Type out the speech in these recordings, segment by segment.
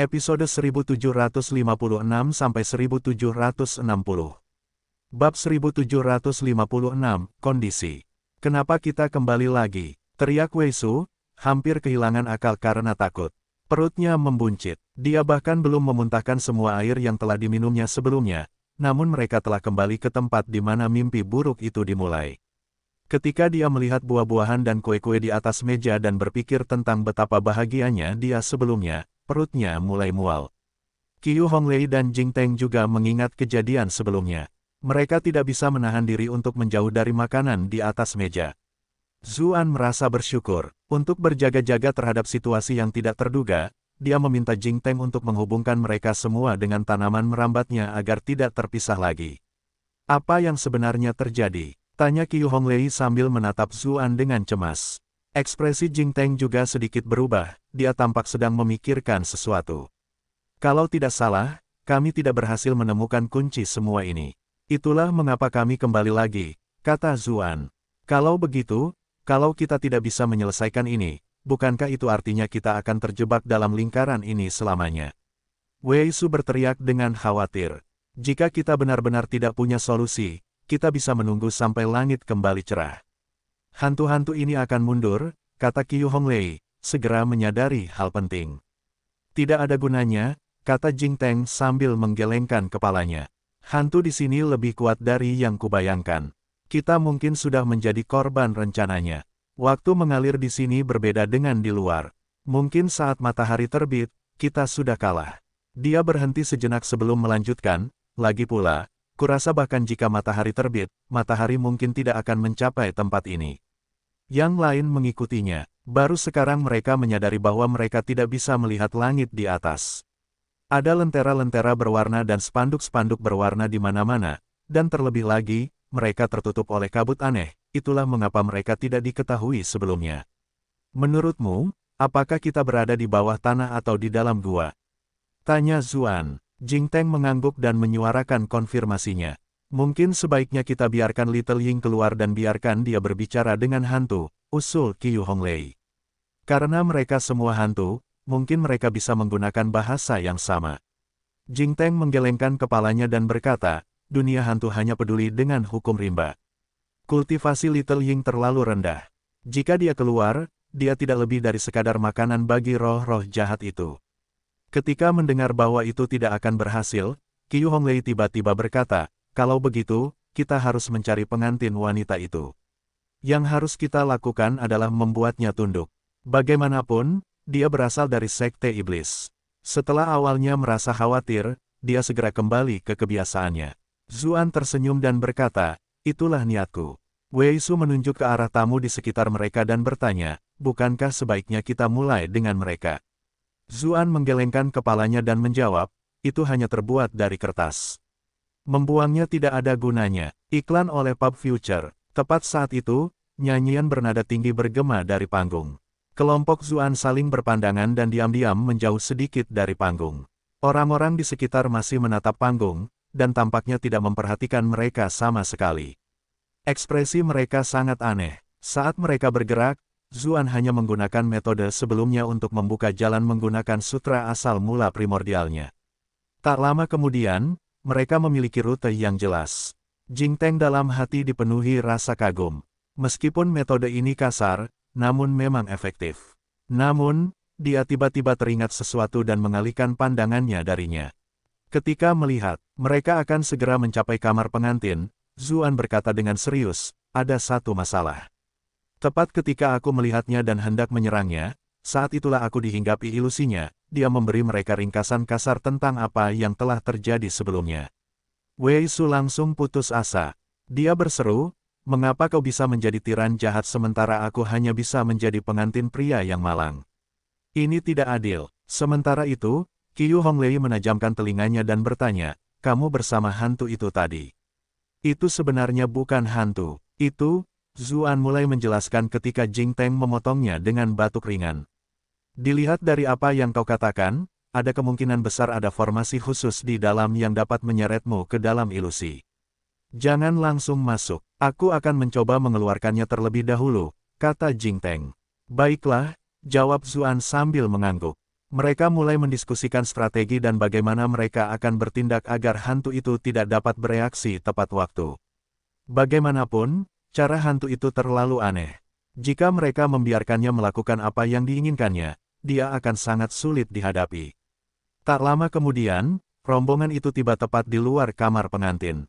Episode 1756 sampai 1760. Bab 1756, Kondisi. Kenapa kita kembali lagi? Teriak Weisu, hampir kehilangan akal karena takut. Perutnya membuncit. Dia bahkan belum memuntahkan semua air yang telah diminumnya sebelumnya, namun mereka telah kembali ke tempat di mana mimpi buruk itu dimulai. Ketika dia melihat buah-buahan dan kue-kue di atas meja dan berpikir tentang betapa bahagianya dia sebelumnya, Perutnya mulai mual. Qiu Honglei dan Jing Teng juga mengingat kejadian sebelumnya. Mereka tidak bisa menahan diri untuk menjauh dari makanan di atas meja. Zuan merasa bersyukur. Untuk berjaga-jaga terhadap situasi yang tidak terduga, dia meminta Jing Teng untuk menghubungkan mereka semua dengan tanaman merambatnya agar tidak terpisah lagi. Apa yang sebenarnya terjadi? Tanya Qiu Honglei sambil menatap Zuan dengan cemas. Ekspresi Jing Teng juga sedikit berubah, dia tampak sedang memikirkan sesuatu. Kalau tidak salah, kami tidak berhasil menemukan kunci semua ini. Itulah mengapa kami kembali lagi, kata Zuan. Kalau begitu, kalau kita tidak bisa menyelesaikan ini, bukankah itu artinya kita akan terjebak dalam lingkaran ini selamanya? Wei Su berteriak dengan khawatir. Jika kita benar-benar tidak punya solusi, kita bisa menunggu sampai langit kembali cerah. Hantu-hantu ini akan mundur, kata Qiu Honglei, segera menyadari hal penting. Tidak ada gunanya, kata Jing Teng sambil menggelengkan kepalanya. Hantu di sini lebih kuat dari yang kubayangkan. Kita mungkin sudah menjadi korban rencananya. Waktu mengalir di sini berbeda dengan di luar. Mungkin saat matahari terbit, kita sudah kalah. Dia berhenti sejenak sebelum melanjutkan, lagi pula, kurasa bahkan jika matahari terbit, matahari mungkin tidak akan mencapai tempat ini. Yang lain mengikutinya, baru sekarang mereka menyadari bahwa mereka tidak bisa melihat langit di atas. Ada lentera-lentera berwarna dan spanduk-spanduk berwarna di mana-mana, dan terlebih lagi, mereka tertutup oleh kabut aneh, itulah mengapa mereka tidak diketahui sebelumnya. Menurutmu, apakah kita berada di bawah tanah atau di dalam gua? Tanya Zuan. Jing Jingteng mengangguk dan menyuarakan konfirmasinya. Mungkin sebaiknya kita biarkan Little Ying keluar dan biarkan dia berbicara dengan hantu, usul Qiu Honglei. Karena mereka semua hantu, mungkin mereka bisa menggunakan bahasa yang sama. Jing Teng menggelengkan kepalanya dan berkata, dunia hantu hanya peduli dengan hukum rimba. Kultivasi Little Ying terlalu rendah. Jika dia keluar, dia tidak lebih dari sekadar makanan bagi roh-roh jahat itu. Ketika mendengar bahwa itu tidak akan berhasil, Qiu Honglei tiba-tiba berkata, kalau begitu, kita harus mencari pengantin wanita itu. Yang harus kita lakukan adalah membuatnya tunduk. Bagaimanapun, dia berasal dari sekte iblis. Setelah awalnya merasa khawatir, dia segera kembali ke kebiasaannya. Zuan tersenyum dan berkata, itulah niatku. Wei Su menunjuk ke arah tamu di sekitar mereka dan bertanya, bukankah sebaiknya kita mulai dengan mereka? Zuan menggelengkan kepalanya dan menjawab, itu hanya terbuat dari kertas. Membuangnya tidak ada gunanya. Iklan oleh Pub Future. Tepat saat itu, nyanyian bernada tinggi bergema dari panggung. Kelompok Zuan saling berpandangan dan diam-diam menjauh sedikit dari panggung. Orang-orang di sekitar masih menatap panggung, dan tampaknya tidak memperhatikan mereka sama sekali. Ekspresi mereka sangat aneh. Saat mereka bergerak, Zuan hanya menggunakan metode sebelumnya untuk membuka jalan menggunakan sutra asal mula primordialnya. Tak lama kemudian, mereka memiliki rute yang jelas. Jing Teng dalam hati dipenuhi rasa kagum. Meskipun metode ini kasar, namun memang efektif. Namun, dia tiba-tiba teringat sesuatu dan mengalihkan pandangannya darinya. Ketika melihat, mereka akan segera mencapai kamar pengantin, Zuan berkata dengan serius, ada satu masalah. Tepat ketika aku melihatnya dan hendak menyerangnya, saat itulah aku dihinggapi ilusinya, dia memberi mereka ringkasan kasar tentang apa yang telah terjadi sebelumnya. Wei Su langsung putus asa. Dia berseru, mengapa kau bisa menjadi tiran jahat sementara aku hanya bisa menjadi pengantin pria yang malang? Ini tidak adil. Sementara itu, Qiu Honglei menajamkan telinganya dan bertanya, kamu bersama hantu itu tadi. Itu sebenarnya bukan hantu. Itu, Zuan mulai menjelaskan ketika Jing Teng memotongnya dengan batuk ringan. Dilihat dari apa yang kau katakan, ada kemungkinan besar ada formasi khusus di dalam yang dapat menyeretmu ke dalam ilusi. Jangan langsung masuk, aku akan mencoba mengeluarkannya terlebih dahulu, kata Jing Jingteng. Baiklah, jawab Zuan sambil mengangguk. Mereka mulai mendiskusikan strategi dan bagaimana mereka akan bertindak agar hantu itu tidak dapat bereaksi tepat waktu. Bagaimanapun, cara hantu itu terlalu aneh. Jika mereka membiarkannya melakukan apa yang diinginkannya, dia akan sangat sulit dihadapi. Tak lama kemudian, rombongan itu tiba tepat di luar kamar pengantin.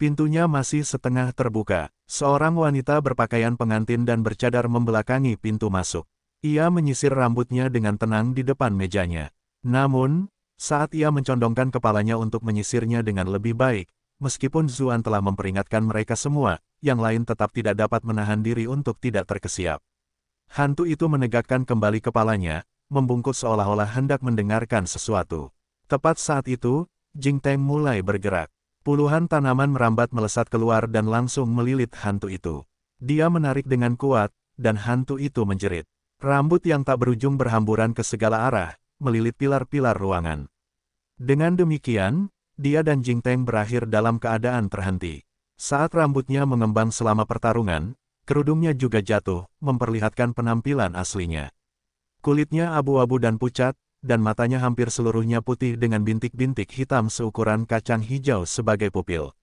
Pintunya masih setengah terbuka. Seorang wanita berpakaian pengantin dan bercadar membelakangi pintu masuk. Ia menyisir rambutnya dengan tenang di depan mejanya. Namun, saat ia mencondongkan kepalanya untuk menyisirnya dengan lebih baik, meskipun Zuan telah memperingatkan mereka semua, yang lain tetap tidak dapat menahan diri untuk tidak terkesiap. Hantu itu menegakkan kembali kepalanya, membungkuk seolah-olah hendak mendengarkan sesuatu. Tepat saat itu, Jing Teng mulai bergerak. Puluhan tanaman merambat melesat keluar dan langsung melilit hantu itu. Dia menarik dengan kuat, dan hantu itu menjerit. Rambut yang tak berujung berhamburan ke segala arah, melilit pilar-pilar ruangan. Dengan demikian, dia dan Jing Teng berakhir dalam keadaan terhenti. Saat rambutnya mengembang selama pertarungan, Kerudungnya juga jatuh, memperlihatkan penampilan aslinya. Kulitnya abu-abu dan pucat, dan matanya hampir seluruhnya putih dengan bintik-bintik hitam seukuran kacang hijau sebagai pupil.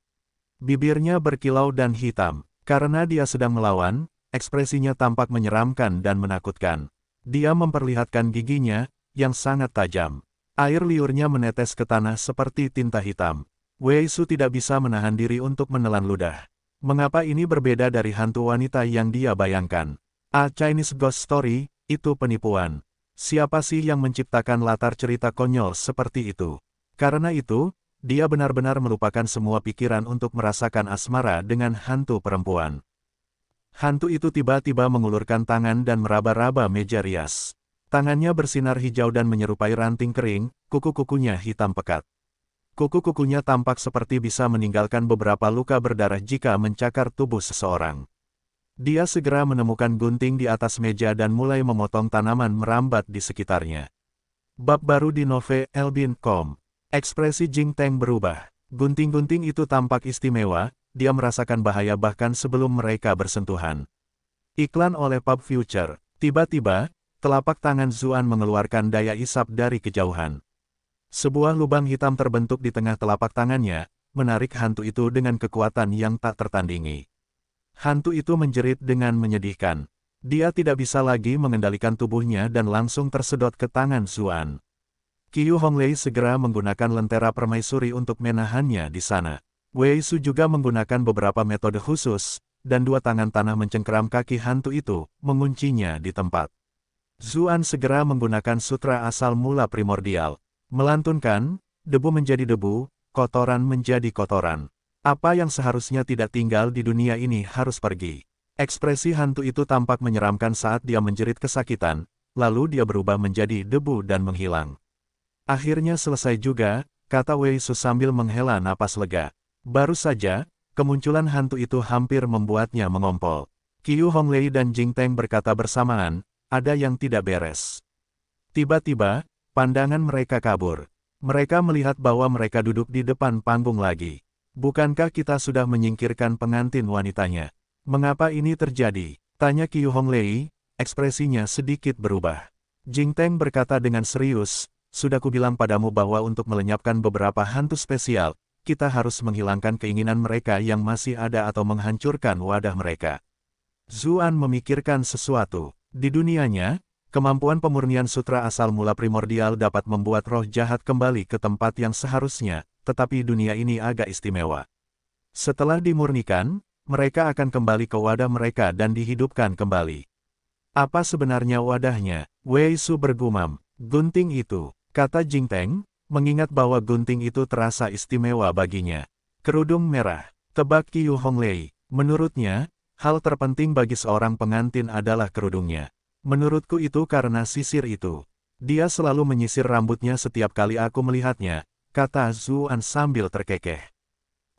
Bibirnya berkilau dan hitam. Karena dia sedang melawan, ekspresinya tampak menyeramkan dan menakutkan. Dia memperlihatkan giginya, yang sangat tajam. Air liurnya menetes ke tanah seperti tinta hitam. Wei Su tidak bisa menahan diri untuk menelan ludah. Mengapa ini berbeda dari hantu wanita yang dia bayangkan? A Chinese Ghost Story, itu penipuan. Siapa sih yang menciptakan latar cerita konyol seperti itu? Karena itu, dia benar-benar melupakan semua pikiran untuk merasakan asmara dengan hantu perempuan. Hantu itu tiba-tiba mengulurkan tangan dan meraba-raba meja rias. Tangannya bersinar hijau dan menyerupai ranting kering, kuku-kukunya hitam pekat. Kuku-kukunya tampak seperti bisa meninggalkan beberapa luka berdarah jika mencakar tubuh seseorang. Dia segera menemukan gunting di atas meja dan mulai memotong tanaman merambat di sekitarnya. Bab baru di Nove Elbin.com. Ekspresi Jing Teng berubah. Gunting-gunting itu tampak istimewa, dia merasakan bahaya bahkan sebelum mereka bersentuhan. Iklan oleh Pub Future. Tiba-tiba, telapak tangan Zuan mengeluarkan daya isap dari kejauhan. Sebuah lubang hitam terbentuk di tengah telapak tangannya, menarik hantu itu dengan kekuatan yang tak tertandingi. Hantu itu menjerit dengan menyedihkan. Dia tidak bisa lagi mengendalikan tubuhnya dan langsung tersedot ke tangan Zuan. Qiu Honglei segera menggunakan lentera permaisuri untuk menahannya di sana. Wei Su juga menggunakan beberapa metode khusus, dan dua tangan tanah mencengkeram kaki hantu itu, menguncinya di tempat. Zuan segera menggunakan sutra asal mula primordial, Melantunkan, debu menjadi debu, kotoran menjadi kotoran. Apa yang seharusnya tidak tinggal di dunia ini harus pergi. Ekspresi hantu itu tampak menyeramkan saat dia menjerit kesakitan, lalu dia berubah menjadi debu dan menghilang. Akhirnya selesai juga, kata Wei Su sambil menghela napas lega. Baru saja, kemunculan hantu itu hampir membuatnya mengompol. Qiu Honglei dan Jing Teng berkata bersamaan, ada yang tidak beres. Tiba-tiba, Pandangan mereka kabur. Mereka melihat bahwa mereka duduk di depan panggung lagi. Bukankah kita sudah menyingkirkan pengantin wanitanya? Mengapa ini terjadi? Tanya Qiu Lei, ekspresinya sedikit berubah. Jing Teng berkata dengan serius, sudah kubilang padamu bahwa untuk melenyapkan beberapa hantu spesial, kita harus menghilangkan keinginan mereka yang masih ada atau menghancurkan wadah mereka. Zuan memikirkan sesuatu. Di dunianya, Kemampuan pemurnian sutra asal mula primordial dapat membuat roh jahat kembali ke tempat yang seharusnya, tetapi dunia ini agak istimewa. Setelah dimurnikan, mereka akan kembali ke wadah mereka dan dihidupkan kembali. Apa sebenarnya wadahnya? Wei Su bergumam. Gunting itu, kata Jing Teng, mengingat bahwa gunting itu terasa istimewa baginya. Kerudung merah, tebak Qiu Honglei. Menurutnya, hal terpenting bagi seorang pengantin adalah kerudungnya. Menurutku itu karena sisir itu. Dia selalu menyisir rambutnya setiap kali aku melihatnya, kata Zuan sambil terkekeh.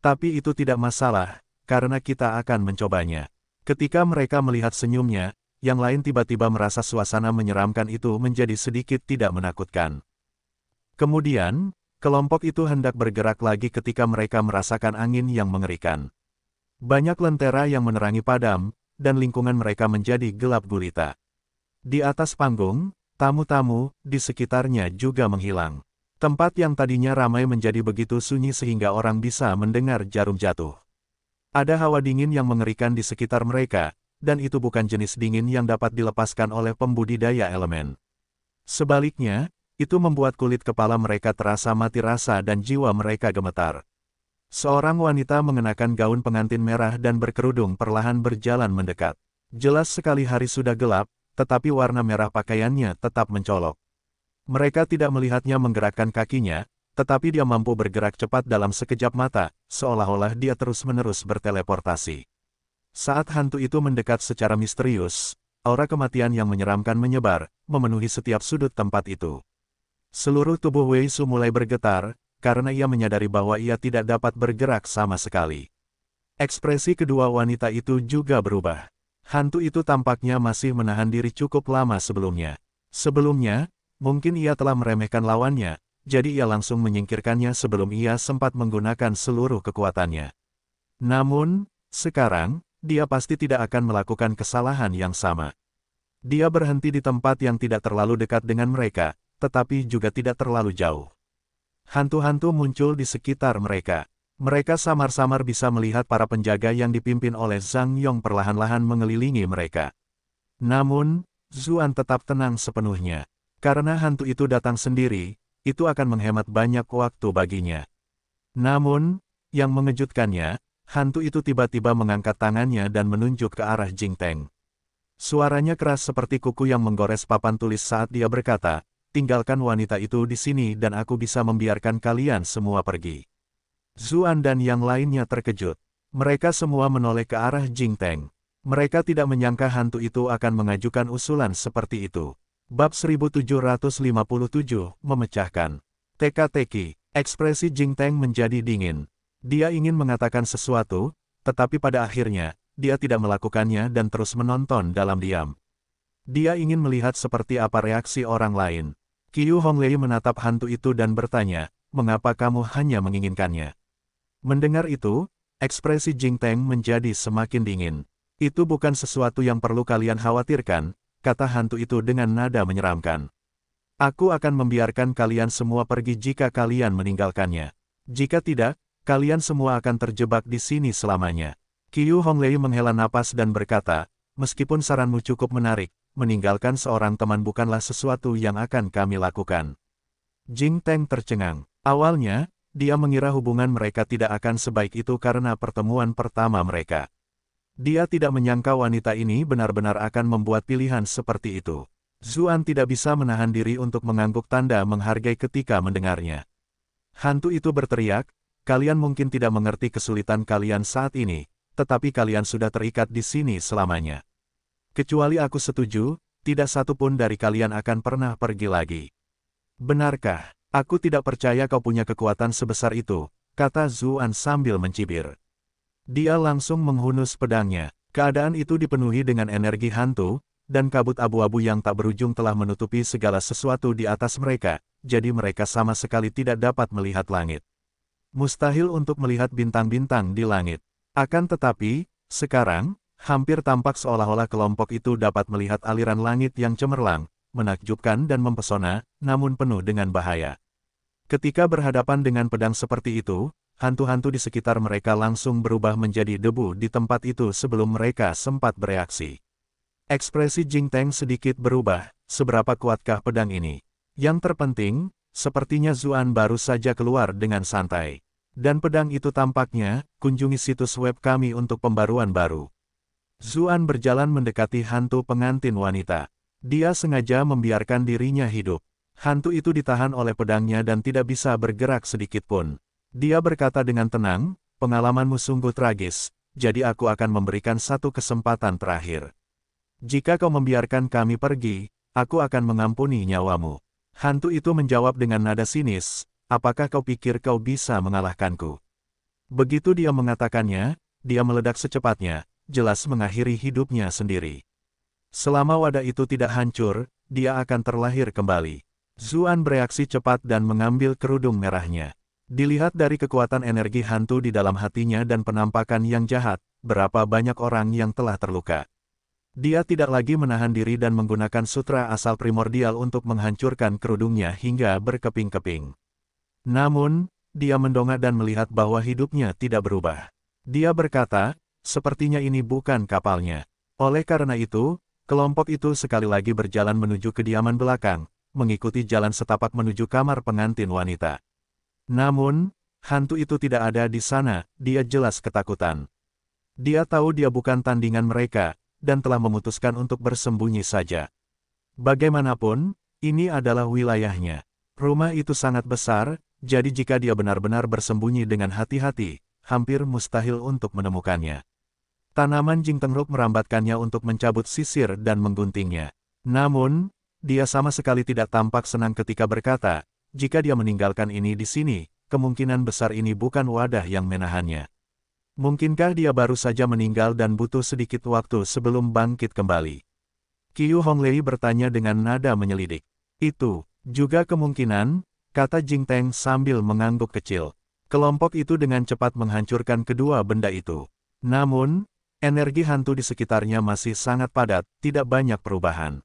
Tapi itu tidak masalah, karena kita akan mencobanya. Ketika mereka melihat senyumnya, yang lain tiba-tiba merasa suasana menyeramkan itu menjadi sedikit tidak menakutkan. Kemudian, kelompok itu hendak bergerak lagi ketika mereka merasakan angin yang mengerikan. Banyak lentera yang menerangi padam, dan lingkungan mereka menjadi gelap gulita. Di atas panggung, tamu-tamu di sekitarnya juga menghilang. Tempat yang tadinya ramai menjadi begitu sunyi sehingga orang bisa mendengar jarum jatuh. Ada hawa dingin yang mengerikan di sekitar mereka, dan itu bukan jenis dingin yang dapat dilepaskan oleh pembudidaya elemen. Sebaliknya, itu membuat kulit kepala mereka terasa mati rasa dan jiwa mereka gemetar. Seorang wanita mengenakan gaun pengantin merah dan berkerudung perlahan berjalan mendekat. Jelas sekali hari sudah gelap, tetapi warna merah pakaiannya tetap mencolok. Mereka tidak melihatnya menggerakkan kakinya, tetapi dia mampu bergerak cepat dalam sekejap mata, seolah-olah dia terus-menerus berteleportasi. Saat hantu itu mendekat secara misterius, aura kematian yang menyeramkan menyebar, memenuhi setiap sudut tempat itu. Seluruh tubuh Wei Su mulai bergetar, karena ia menyadari bahwa ia tidak dapat bergerak sama sekali. Ekspresi kedua wanita itu juga berubah. Hantu itu tampaknya masih menahan diri cukup lama sebelumnya. Sebelumnya, mungkin ia telah meremehkan lawannya, jadi ia langsung menyingkirkannya sebelum ia sempat menggunakan seluruh kekuatannya. Namun, sekarang, dia pasti tidak akan melakukan kesalahan yang sama. Dia berhenti di tempat yang tidak terlalu dekat dengan mereka, tetapi juga tidak terlalu jauh. Hantu-hantu muncul di sekitar mereka. Mereka samar-samar bisa melihat para penjaga yang dipimpin oleh Zhang Yong perlahan-lahan mengelilingi mereka. Namun, Zuan tetap tenang sepenuhnya. Karena hantu itu datang sendiri, itu akan menghemat banyak waktu baginya. Namun, yang mengejutkannya, hantu itu tiba-tiba mengangkat tangannya dan menunjuk ke arah Jing Teng. Suaranya keras seperti kuku yang menggores papan tulis saat dia berkata, tinggalkan wanita itu di sini dan aku bisa membiarkan kalian semua pergi. Zuan dan yang lainnya terkejut. Mereka semua menoleh ke arah Jing Teng. Mereka tidak menyangka hantu itu akan mengajukan usulan seperti itu. Bab 1757 memecahkan. Teka-teki, ekspresi Jing Teng menjadi dingin. Dia ingin mengatakan sesuatu, tetapi pada akhirnya, dia tidak melakukannya dan terus menonton dalam diam. Dia ingin melihat seperti apa reaksi orang lain. Qiu Honglei menatap hantu itu dan bertanya, mengapa kamu hanya menginginkannya? Mendengar itu, ekspresi Jing Teng menjadi semakin dingin. Itu bukan sesuatu yang perlu kalian khawatirkan, kata hantu itu dengan nada menyeramkan. Aku akan membiarkan kalian semua pergi jika kalian meninggalkannya. Jika tidak, kalian semua akan terjebak di sini selamanya. Qiu Honglei menghela napas dan berkata, meskipun saranmu cukup menarik, meninggalkan seorang teman bukanlah sesuatu yang akan kami lakukan. Jing Teng tercengang. Awalnya, dia mengira hubungan mereka tidak akan sebaik itu karena pertemuan pertama mereka. Dia tidak menyangka wanita ini benar-benar akan membuat pilihan seperti itu. Zuan tidak bisa menahan diri untuk mengangguk tanda menghargai ketika mendengarnya. Hantu itu berteriak, kalian mungkin tidak mengerti kesulitan kalian saat ini, tetapi kalian sudah terikat di sini selamanya. Kecuali aku setuju, tidak satu pun dari kalian akan pernah pergi lagi. Benarkah? Aku tidak percaya kau punya kekuatan sebesar itu, kata Zuan sambil mencibir. Dia langsung menghunus pedangnya. Keadaan itu dipenuhi dengan energi hantu, dan kabut abu-abu yang tak berujung telah menutupi segala sesuatu di atas mereka, jadi mereka sama sekali tidak dapat melihat langit. Mustahil untuk melihat bintang-bintang di langit. Akan tetapi, sekarang, hampir tampak seolah-olah kelompok itu dapat melihat aliran langit yang cemerlang, menakjubkan dan mempesona, namun penuh dengan bahaya. Ketika berhadapan dengan pedang seperti itu, hantu-hantu di sekitar mereka langsung berubah menjadi debu di tempat itu sebelum mereka sempat bereaksi. Ekspresi Jing Teng sedikit berubah, seberapa kuatkah pedang ini? Yang terpenting, sepertinya Zuan baru saja keluar dengan santai. Dan pedang itu tampaknya, kunjungi situs web kami untuk pembaruan baru. Zuan berjalan mendekati hantu pengantin wanita. Dia sengaja membiarkan dirinya hidup. Hantu itu ditahan oleh pedangnya dan tidak bisa bergerak sedikit pun. Dia berkata dengan tenang, pengalamanmu sungguh tragis, jadi aku akan memberikan satu kesempatan terakhir. Jika kau membiarkan kami pergi, aku akan mengampuni nyawamu. Hantu itu menjawab dengan nada sinis, apakah kau pikir kau bisa mengalahkanku? Begitu dia mengatakannya, dia meledak secepatnya, jelas mengakhiri hidupnya sendiri. Selama wadah itu tidak hancur, dia akan terlahir kembali. Zuan bereaksi cepat dan mengambil kerudung merahnya. Dilihat dari kekuatan energi hantu di dalam hatinya dan penampakan yang jahat, berapa banyak orang yang telah terluka. Dia tidak lagi menahan diri dan menggunakan sutra asal primordial untuk menghancurkan kerudungnya hingga berkeping-keping. Namun, dia mendongak dan melihat bahwa hidupnya tidak berubah. Dia berkata, sepertinya ini bukan kapalnya. Oleh karena itu, kelompok itu sekali lagi berjalan menuju kediaman belakang, mengikuti jalan setapak menuju kamar pengantin wanita. Namun, hantu itu tidak ada di sana, dia jelas ketakutan. Dia tahu dia bukan tandingan mereka, dan telah memutuskan untuk bersembunyi saja. Bagaimanapun, ini adalah wilayahnya. Rumah itu sangat besar, jadi jika dia benar-benar bersembunyi dengan hati-hati, hampir mustahil untuk menemukannya. Tanaman jingtengruk merambatkannya untuk mencabut sisir dan mengguntingnya. Namun, dia sama sekali tidak tampak senang ketika berkata, jika dia meninggalkan ini di sini, kemungkinan besar ini bukan wadah yang menahannya. Mungkinkah dia baru saja meninggal dan butuh sedikit waktu sebelum bangkit kembali? Qiu Honglei bertanya dengan nada menyelidik. Itu, juga kemungkinan, kata Jing Teng sambil mengangguk kecil. Kelompok itu dengan cepat menghancurkan kedua benda itu. Namun, energi hantu di sekitarnya masih sangat padat, tidak banyak perubahan.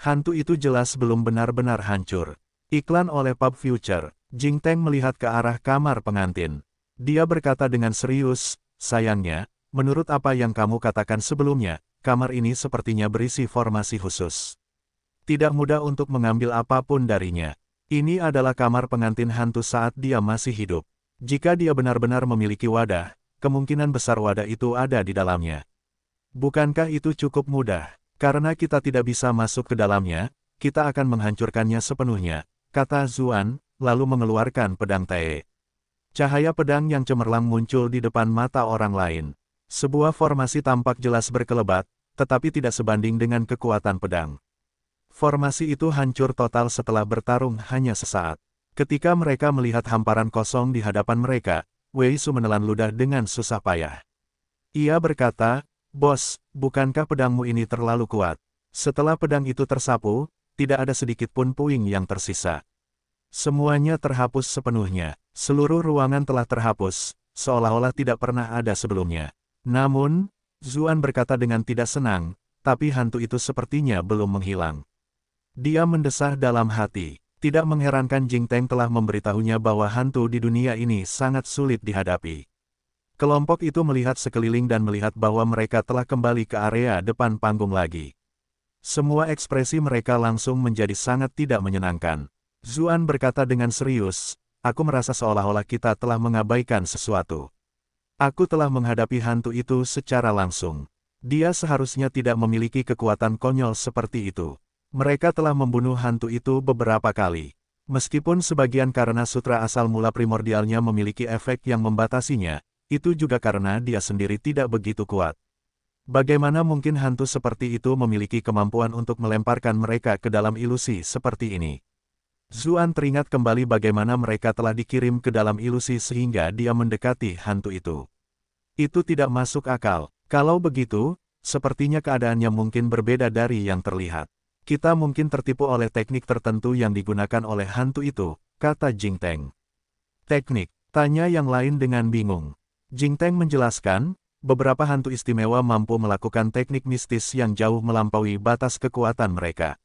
Hantu itu jelas belum benar-benar hancur. Iklan oleh Pub Future, Jing Teng melihat ke arah kamar pengantin. Dia berkata dengan serius, sayangnya, menurut apa yang kamu katakan sebelumnya, kamar ini sepertinya berisi formasi khusus. Tidak mudah untuk mengambil apapun darinya. Ini adalah kamar pengantin hantu saat dia masih hidup. Jika dia benar-benar memiliki wadah, kemungkinan besar wadah itu ada di dalamnya. Bukankah itu cukup mudah? Karena kita tidak bisa masuk ke dalamnya, kita akan menghancurkannya sepenuhnya, kata Zuan, lalu mengeluarkan pedang Tae. Cahaya pedang yang cemerlang muncul di depan mata orang lain. Sebuah formasi tampak jelas berkelebat, tetapi tidak sebanding dengan kekuatan pedang. Formasi itu hancur total setelah bertarung hanya sesaat. Ketika mereka melihat hamparan kosong di hadapan mereka, Wei Su menelan ludah dengan susah payah. Ia berkata, Bos, bukankah pedangmu ini terlalu kuat? Setelah pedang itu tersapu, tidak ada sedikit pun puing yang tersisa. Semuanya terhapus sepenuhnya, seluruh ruangan telah terhapus, seolah-olah tidak pernah ada sebelumnya. Namun, Zuan berkata dengan tidak senang, tapi hantu itu sepertinya belum menghilang. Dia mendesah dalam hati. Tidak mengherankan Jing Teng telah memberitahunya bahwa hantu di dunia ini sangat sulit dihadapi. Kelompok itu melihat sekeliling dan melihat bahwa mereka telah kembali ke area depan panggung lagi. Semua ekspresi mereka langsung menjadi sangat tidak menyenangkan. Zuan berkata dengan serius, aku merasa seolah-olah kita telah mengabaikan sesuatu. Aku telah menghadapi hantu itu secara langsung. Dia seharusnya tidak memiliki kekuatan konyol seperti itu. Mereka telah membunuh hantu itu beberapa kali. Meskipun sebagian karena sutra asal mula primordialnya memiliki efek yang membatasinya, itu juga karena dia sendiri tidak begitu kuat. Bagaimana mungkin hantu seperti itu memiliki kemampuan untuk melemparkan mereka ke dalam ilusi seperti ini? Zuan teringat kembali bagaimana mereka telah dikirim ke dalam ilusi sehingga dia mendekati hantu itu. Itu tidak masuk akal. Kalau begitu, sepertinya keadaannya mungkin berbeda dari yang terlihat. Kita mungkin tertipu oleh teknik tertentu yang digunakan oleh hantu itu, kata Jingteng. Teknik, tanya yang lain dengan bingung. Jing Teng menjelaskan, beberapa hantu istimewa mampu melakukan teknik mistis yang jauh melampaui batas kekuatan mereka.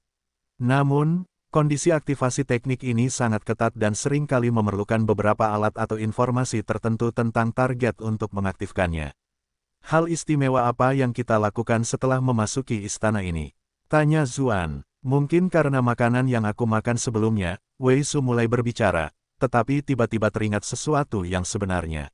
Namun, kondisi aktivasi teknik ini sangat ketat dan seringkali memerlukan beberapa alat atau informasi tertentu tentang target untuk mengaktifkannya. Hal istimewa apa yang kita lakukan setelah memasuki istana ini? Tanya Zuan. Mungkin karena makanan yang aku makan sebelumnya, Wei Su mulai berbicara, tetapi tiba-tiba teringat sesuatu yang sebenarnya.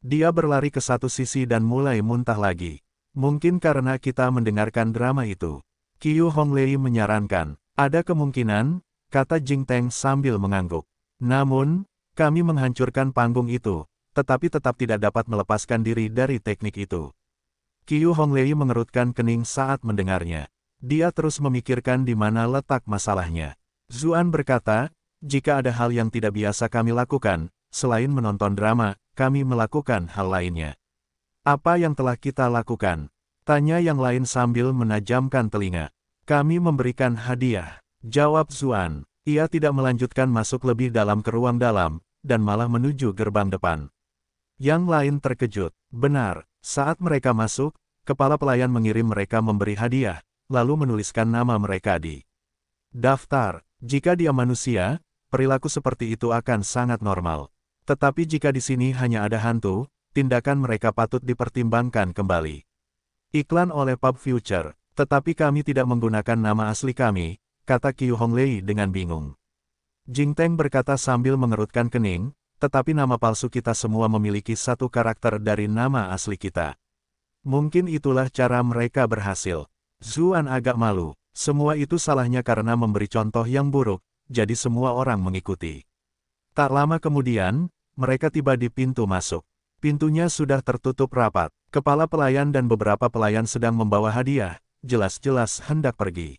Dia berlari ke satu sisi dan mulai muntah lagi. Mungkin karena kita mendengarkan drama itu. Qiu Honglei menyarankan, ada kemungkinan, kata Jing Teng sambil mengangguk. Namun, kami menghancurkan panggung itu, tetapi tetap tidak dapat melepaskan diri dari teknik itu. Qiu Honglei mengerutkan kening saat mendengarnya. Dia terus memikirkan di mana letak masalahnya. Zuan berkata, jika ada hal yang tidak biasa kami lakukan, selain menonton drama, kami melakukan hal lainnya. Apa yang telah kita lakukan? Tanya yang lain sambil menajamkan telinga. Kami memberikan hadiah. Jawab Zuan. Ia tidak melanjutkan masuk lebih dalam ke ruang dalam, dan malah menuju gerbang depan. Yang lain terkejut. Benar, saat mereka masuk, kepala pelayan mengirim mereka memberi hadiah, lalu menuliskan nama mereka di daftar. Jika dia manusia, perilaku seperti itu akan sangat normal. Tetapi jika di sini hanya ada hantu, tindakan mereka patut dipertimbangkan kembali. Iklan oleh Pub Future, tetapi kami tidak menggunakan nama asli kami, kata Qiu Honglei dengan bingung. Jing Teng berkata sambil mengerutkan kening, tetapi nama palsu kita semua memiliki satu karakter dari nama asli kita. Mungkin itulah cara mereka berhasil. Zuan agak malu, semua itu salahnya karena memberi contoh yang buruk, jadi semua orang mengikuti. Tak lama kemudian, mereka tiba di pintu masuk. Pintunya sudah tertutup rapat, kepala pelayan dan beberapa pelayan sedang membawa hadiah, jelas-jelas hendak pergi.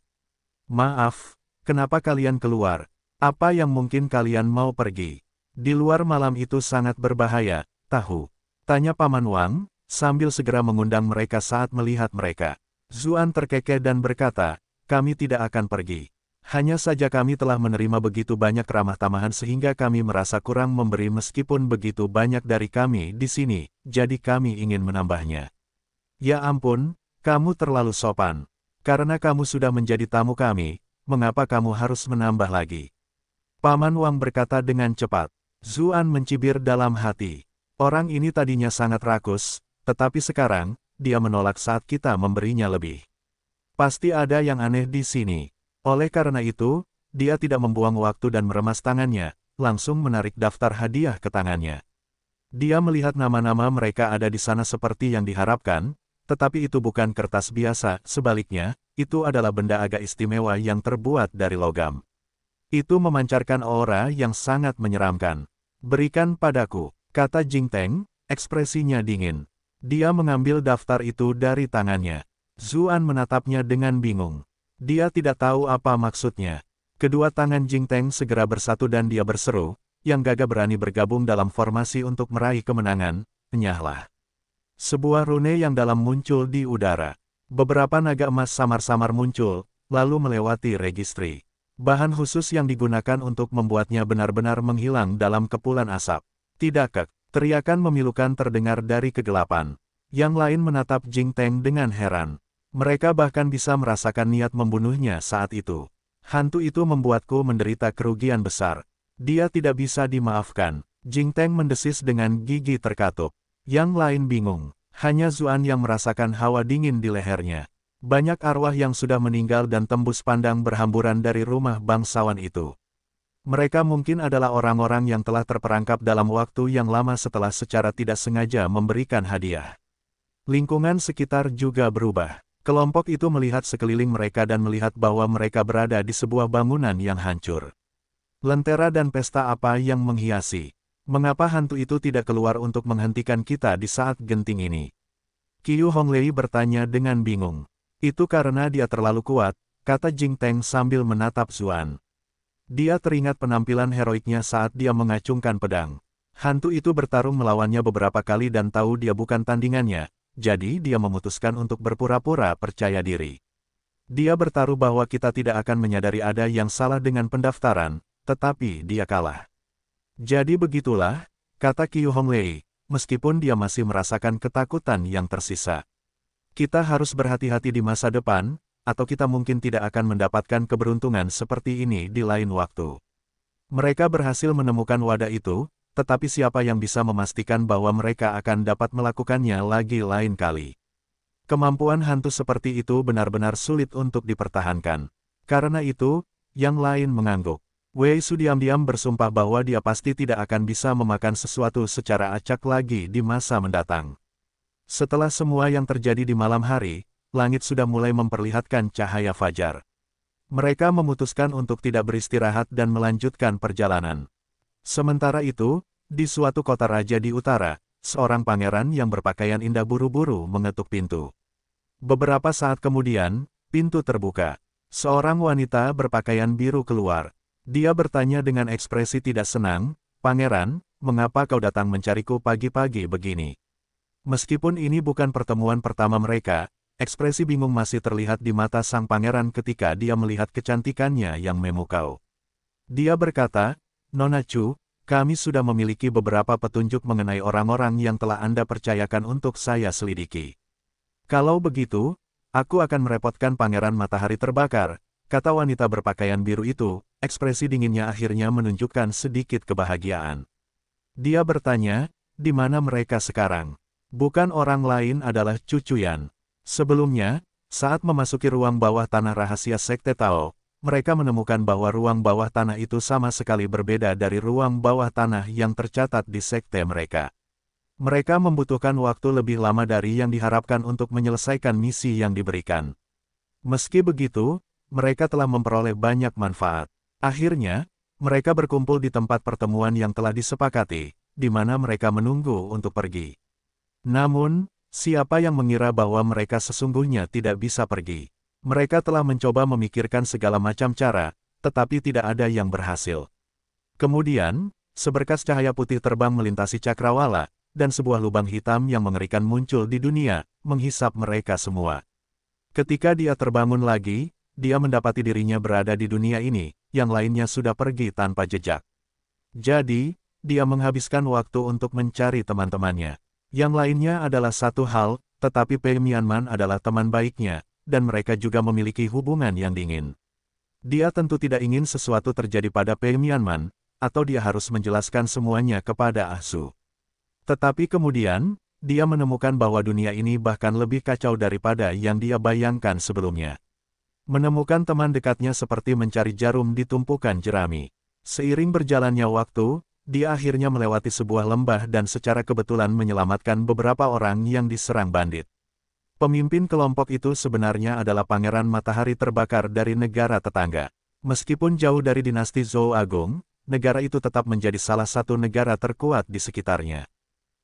Maaf, kenapa kalian keluar? Apa yang mungkin kalian mau pergi? Di luar malam itu sangat berbahaya, tahu. Tanya Paman Wang, sambil segera mengundang mereka saat melihat mereka. Zuan terkekeh dan berkata, kami tidak akan pergi. Hanya saja kami telah menerima begitu banyak ramah-tamahan sehingga kami merasa kurang memberi meskipun begitu banyak dari kami di sini, jadi kami ingin menambahnya. Ya ampun, kamu terlalu sopan. Karena kamu sudah menjadi tamu kami, mengapa kamu harus menambah lagi? Paman Wang berkata dengan cepat. Zuan mencibir dalam hati. Orang ini tadinya sangat rakus, tetapi sekarang, dia menolak saat kita memberinya lebih. Pasti ada yang aneh di sini. Oleh karena itu, dia tidak membuang waktu dan meremas tangannya, langsung menarik daftar hadiah ke tangannya. Dia melihat nama-nama mereka ada di sana seperti yang diharapkan, tetapi itu bukan kertas biasa, sebaliknya, itu adalah benda agak istimewa yang terbuat dari logam. Itu memancarkan aura yang sangat menyeramkan. Berikan padaku, kata Jingteng, ekspresinya dingin. Dia mengambil daftar itu dari tangannya. Zuan menatapnya dengan bingung. Dia tidak tahu apa maksudnya. Kedua tangan Jing Teng segera bersatu dan dia berseru, yang gagah berani bergabung dalam formasi untuk meraih kemenangan, nyahlah. Sebuah rune yang dalam muncul di udara. Beberapa naga emas samar-samar muncul, lalu melewati registri. Bahan khusus yang digunakan untuk membuatnya benar-benar menghilang dalam kepulan asap. Tidak kek, teriakan memilukan terdengar dari kegelapan. Yang lain menatap Jing Teng dengan heran. Mereka bahkan bisa merasakan niat membunuhnya saat itu. Hantu itu membuatku menderita kerugian besar. Dia tidak bisa dimaafkan. Jing Teng mendesis dengan gigi terkatup. Yang lain bingung. Hanya Zuan yang merasakan hawa dingin di lehernya. Banyak arwah yang sudah meninggal dan tembus pandang berhamburan dari rumah bangsawan itu. Mereka mungkin adalah orang-orang yang telah terperangkap dalam waktu yang lama setelah secara tidak sengaja memberikan hadiah. Lingkungan sekitar juga berubah. Kelompok itu melihat sekeliling mereka dan melihat bahwa mereka berada di sebuah bangunan yang hancur. Lentera dan pesta apa yang menghiasi? Mengapa hantu itu tidak keluar untuk menghentikan kita di saat genting ini? Qiu Honglei bertanya dengan bingung. Itu karena dia terlalu kuat, kata Jing Teng sambil menatap Zuan. Dia teringat penampilan heroiknya saat dia mengacungkan pedang. Hantu itu bertarung melawannya beberapa kali dan tahu dia bukan tandingannya, jadi dia memutuskan untuk berpura-pura percaya diri. Dia bertaruh bahwa kita tidak akan menyadari ada yang salah dengan pendaftaran, tetapi dia kalah. Jadi begitulah, kata Qiu Honglei, meskipun dia masih merasakan ketakutan yang tersisa. Kita harus berhati-hati di masa depan, atau kita mungkin tidak akan mendapatkan keberuntungan seperti ini di lain waktu. Mereka berhasil menemukan wadah itu, tetapi siapa yang bisa memastikan bahwa mereka akan dapat melakukannya lagi lain kali. Kemampuan hantu seperti itu benar-benar sulit untuk dipertahankan. Karena itu, yang lain mengangguk. Wei Su diam-diam bersumpah bahwa dia pasti tidak akan bisa memakan sesuatu secara acak lagi di masa mendatang. Setelah semua yang terjadi di malam hari, langit sudah mulai memperlihatkan cahaya fajar. Mereka memutuskan untuk tidak beristirahat dan melanjutkan perjalanan. Sementara itu, di suatu kota raja di utara, seorang pangeran yang berpakaian indah buru-buru mengetuk pintu. Beberapa saat kemudian, pintu terbuka. Seorang wanita berpakaian biru keluar. Dia bertanya dengan ekspresi tidak senang, Pangeran, mengapa kau datang mencariku pagi-pagi begini? Meskipun ini bukan pertemuan pertama mereka, ekspresi bingung masih terlihat di mata sang pangeran ketika dia melihat kecantikannya yang memukau. Dia berkata, Nona Chu, kami sudah memiliki beberapa petunjuk mengenai orang-orang yang telah Anda percayakan untuk saya selidiki. Kalau begitu, aku akan merepotkan Pangeran Matahari Terbakar, kata wanita berpakaian biru itu, ekspresi dinginnya akhirnya menunjukkan sedikit kebahagiaan. Dia bertanya, di mana mereka sekarang? Bukan orang lain adalah Cucuyan. Sebelumnya, saat memasuki ruang bawah tanah rahasia Sekte Tao, mereka menemukan bahwa ruang bawah tanah itu sama sekali berbeda dari ruang bawah tanah yang tercatat di sekte mereka. Mereka membutuhkan waktu lebih lama dari yang diharapkan untuk menyelesaikan misi yang diberikan. Meski begitu, mereka telah memperoleh banyak manfaat. Akhirnya, mereka berkumpul di tempat pertemuan yang telah disepakati, di mana mereka menunggu untuk pergi. Namun, siapa yang mengira bahwa mereka sesungguhnya tidak bisa pergi? Mereka telah mencoba memikirkan segala macam cara, tetapi tidak ada yang berhasil. Kemudian, seberkas cahaya putih terbang melintasi cakrawala, dan sebuah lubang hitam yang mengerikan muncul di dunia, menghisap mereka semua. Ketika dia terbangun lagi, dia mendapati dirinya berada di dunia ini, yang lainnya sudah pergi tanpa jejak. Jadi, dia menghabiskan waktu untuk mencari teman-temannya. Yang lainnya adalah satu hal, tetapi Pei Mianman adalah teman baiknya, dan mereka juga memiliki hubungan yang dingin. Dia tentu tidak ingin sesuatu terjadi pada Pei Mianman, atau dia harus menjelaskan semuanya kepada Ah Tetapi kemudian, dia menemukan bahwa dunia ini bahkan lebih kacau daripada yang dia bayangkan sebelumnya. Menemukan teman dekatnya seperti mencari jarum di tumpukan jerami. Seiring berjalannya waktu, dia akhirnya melewati sebuah lembah dan secara kebetulan menyelamatkan beberapa orang yang diserang bandit. Pemimpin kelompok itu sebenarnya adalah Pangeran Matahari Terbakar dari negara tetangga. Meskipun jauh dari dinasti Zhou Agung, negara itu tetap menjadi salah satu negara terkuat di sekitarnya.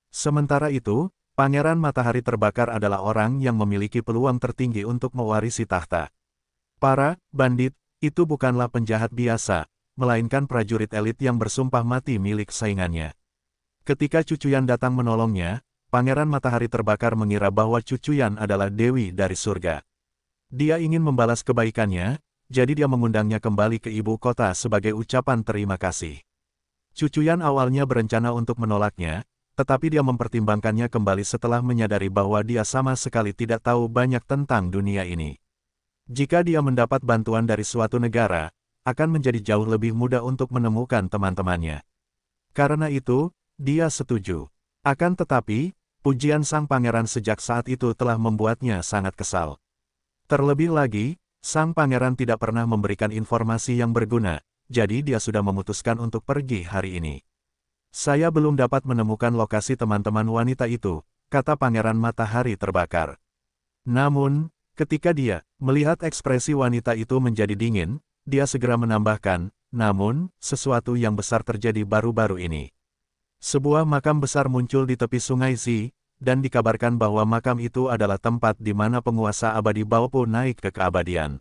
Sementara itu, Pangeran Matahari Terbakar adalah orang yang memiliki peluang tertinggi untuk mewarisi tahta. Para bandit itu bukanlah penjahat biasa, melainkan prajurit elit yang bersumpah mati milik saingannya. Ketika cucu yang datang menolongnya, Pangeran Matahari Terbakar mengira bahwa cucu Yan adalah Dewi dari surga. Dia ingin membalas kebaikannya, jadi dia mengundangnya kembali ke ibu kota sebagai ucapan terima kasih. Cucu Yan awalnya berencana untuk menolaknya, tetapi dia mempertimbangkannya kembali setelah menyadari bahwa dia sama sekali tidak tahu banyak tentang dunia ini. Jika dia mendapat bantuan dari suatu negara, akan menjadi jauh lebih mudah untuk menemukan teman-temannya. Karena itu, dia setuju. Akan tetapi, Pujian sang pangeran sejak saat itu telah membuatnya sangat kesal. Terlebih lagi, sang pangeran tidak pernah memberikan informasi yang berguna, jadi dia sudah memutuskan untuk pergi hari ini. Saya belum dapat menemukan lokasi teman-teman wanita itu, kata pangeran matahari terbakar. Namun, ketika dia melihat ekspresi wanita itu menjadi dingin, dia segera menambahkan, namun, sesuatu yang besar terjadi baru-baru ini. Sebuah makam besar muncul di tepi sungai Zi, dan dikabarkan bahwa makam itu adalah tempat di mana penguasa abadi Baopo naik ke keabadian.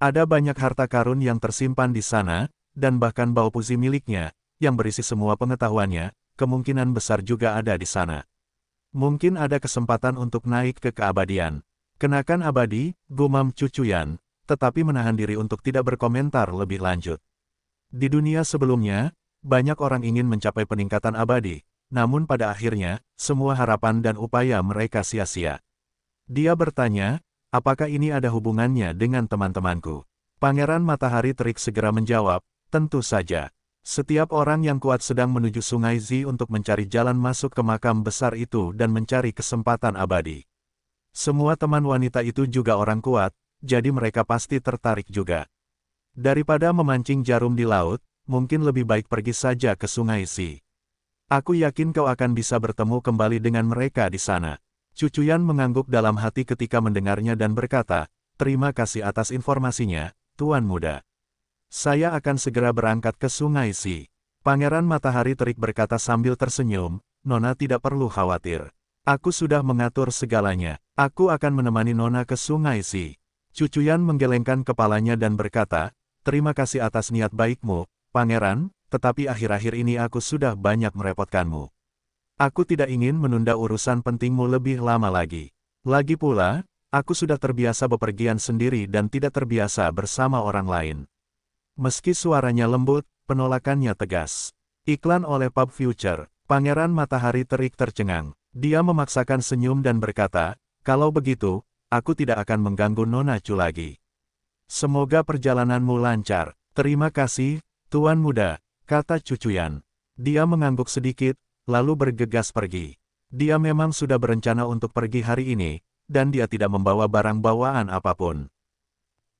Ada banyak harta karun yang tersimpan di sana, dan bahkan Baopo Zi miliknya, yang berisi semua pengetahuannya, kemungkinan besar juga ada di sana. Mungkin ada kesempatan untuk naik ke keabadian. Kenakan abadi, gumam cucuyan, tetapi menahan diri untuk tidak berkomentar lebih lanjut. Di dunia sebelumnya, banyak orang ingin mencapai peningkatan abadi, namun pada akhirnya, semua harapan dan upaya mereka sia-sia. Dia bertanya, apakah ini ada hubungannya dengan teman-temanku? Pangeran Matahari Terik segera menjawab, tentu saja. Setiap orang yang kuat sedang menuju sungai Zi untuk mencari jalan masuk ke makam besar itu dan mencari kesempatan abadi. Semua teman wanita itu juga orang kuat, jadi mereka pasti tertarik juga. Daripada memancing jarum di laut, mungkin lebih baik pergi saja ke Sungai Si. Aku yakin kau akan bisa bertemu kembali dengan mereka di sana. Cucuyan mengangguk dalam hati ketika mendengarnya dan berkata, Terima kasih atas informasinya, Tuan Muda. Saya akan segera berangkat ke Sungai Si. Pangeran Matahari Terik berkata sambil tersenyum, Nona tidak perlu khawatir. Aku sudah mengatur segalanya. Aku akan menemani Nona ke Sungai Si. Cucuyan menggelengkan kepalanya dan berkata, Terima kasih atas niat baikmu, Pangeran, tetapi akhir-akhir ini aku sudah banyak merepotkanmu. Aku tidak ingin menunda urusan pentingmu lebih lama lagi. Lagi pula, aku sudah terbiasa bepergian sendiri dan tidak terbiasa bersama orang lain. Meski suaranya lembut, penolakannya tegas. Iklan oleh Pub Future, Pangeran Matahari Terik tercengang. Dia memaksakan senyum dan berkata, kalau begitu, aku tidak akan mengganggu Nona Chu lagi. Semoga perjalananmu lancar. Terima kasih, Tuan muda, kata Cucuyan. Dia mengangguk sedikit, lalu bergegas pergi. Dia memang sudah berencana untuk pergi hari ini, dan dia tidak membawa barang bawaan apapun.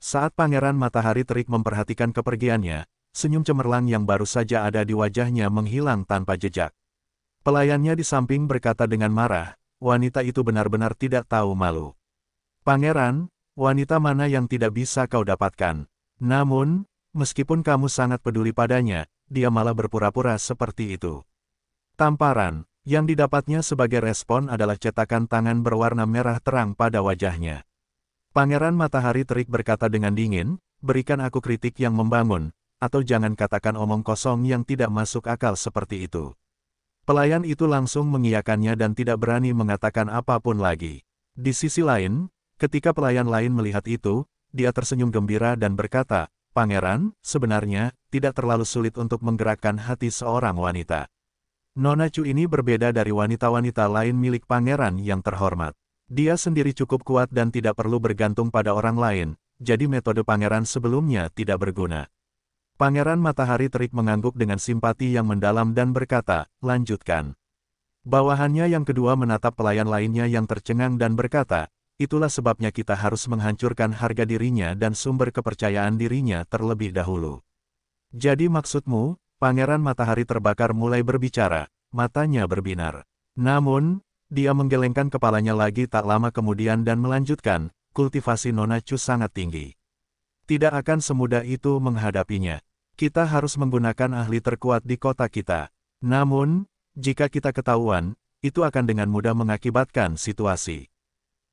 Saat Pangeran Matahari Terik memperhatikan kepergiannya, senyum cemerlang yang baru saja ada di wajahnya menghilang tanpa jejak. Pelayannya di samping berkata dengan marah, wanita itu benar-benar tidak tahu malu. Pangeran, wanita mana yang tidak bisa kau dapatkan? Namun, Meskipun kamu sangat peduli padanya, dia malah berpura-pura seperti itu. Tamparan, yang didapatnya sebagai respon adalah cetakan tangan berwarna merah terang pada wajahnya. Pangeran Matahari Terik berkata dengan dingin, berikan aku kritik yang membangun, atau jangan katakan omong kosong yang tidak masuk akal seperti itu. Pelayan itu langsung mengiyakannya dan tidak berani mengatakan apapun lagi. Di sisi lain, ketika pelayan lain melihat itu, dia tersenyum gembira dan berkata, Pangeran, sebenarnya, tidak terlalu sulit untuk menggerakkan hati seorang wanita. Nona Chu ini berbeda dari wanita-wanita lain milik pangeran yang terhormat. Dia sendiri cukup kuat dan tidak perlu bergantung pada orang lain, jadi metode pangeran sebelumnya tidak berguna. Pangeran Matahari Terik mengangguk dengan simpati yang mendalam dan berkata, lanjutkan. Bawahannya yang kedua menatap pelayan lainnya yang tercengang dan berkata, Itulah sebabnya kita harus menghancurkan harga dirinya dan sumber kepercayaan dirinya terlebih dahulu. Jadi maksudmu, Pangeran Matahari terbakar mulai berbicara, matanya berbinar. Namun, dia menggelengkan kepalanya lagi tak lama kemudian dan melanjutkan, kultivasi Nona Chu sangat tinggi. Tidak akan semudah itu menghadapinya. Kita harus menggunakan ahli terkuat di kota kita. Namun, jika kita ketahuan, itu akan dengan mudah mengakibatkan situasi.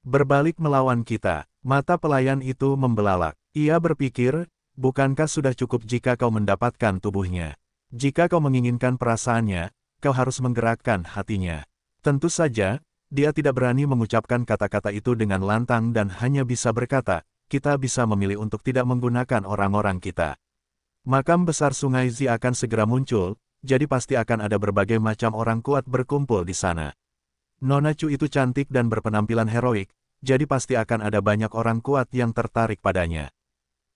Berbalik melawan kita, mata pelayan itu membelalak. Ia berpikir, bukankah sudah cukup jika kau mendapatkan tubuhnya? Jika kau menginginkan perasaannya, kau harus menggerakkan hatinya. Tentu saja, dia tidak berani mengucapkan kata-kata itu dengan lantang dan hanya bisa berkata, kita bisa memilih untuk tidak menggunakan orang-orang kita. Makam besar sungai Zi akan segera muncul, jadi pasti akan ada berbagai macam orang kuat berkumpul di sana. Nona Chu itu cantik dan berpenampilan heroik, jadi pasti akan ada banyak orang kuat yang tertarik padanya.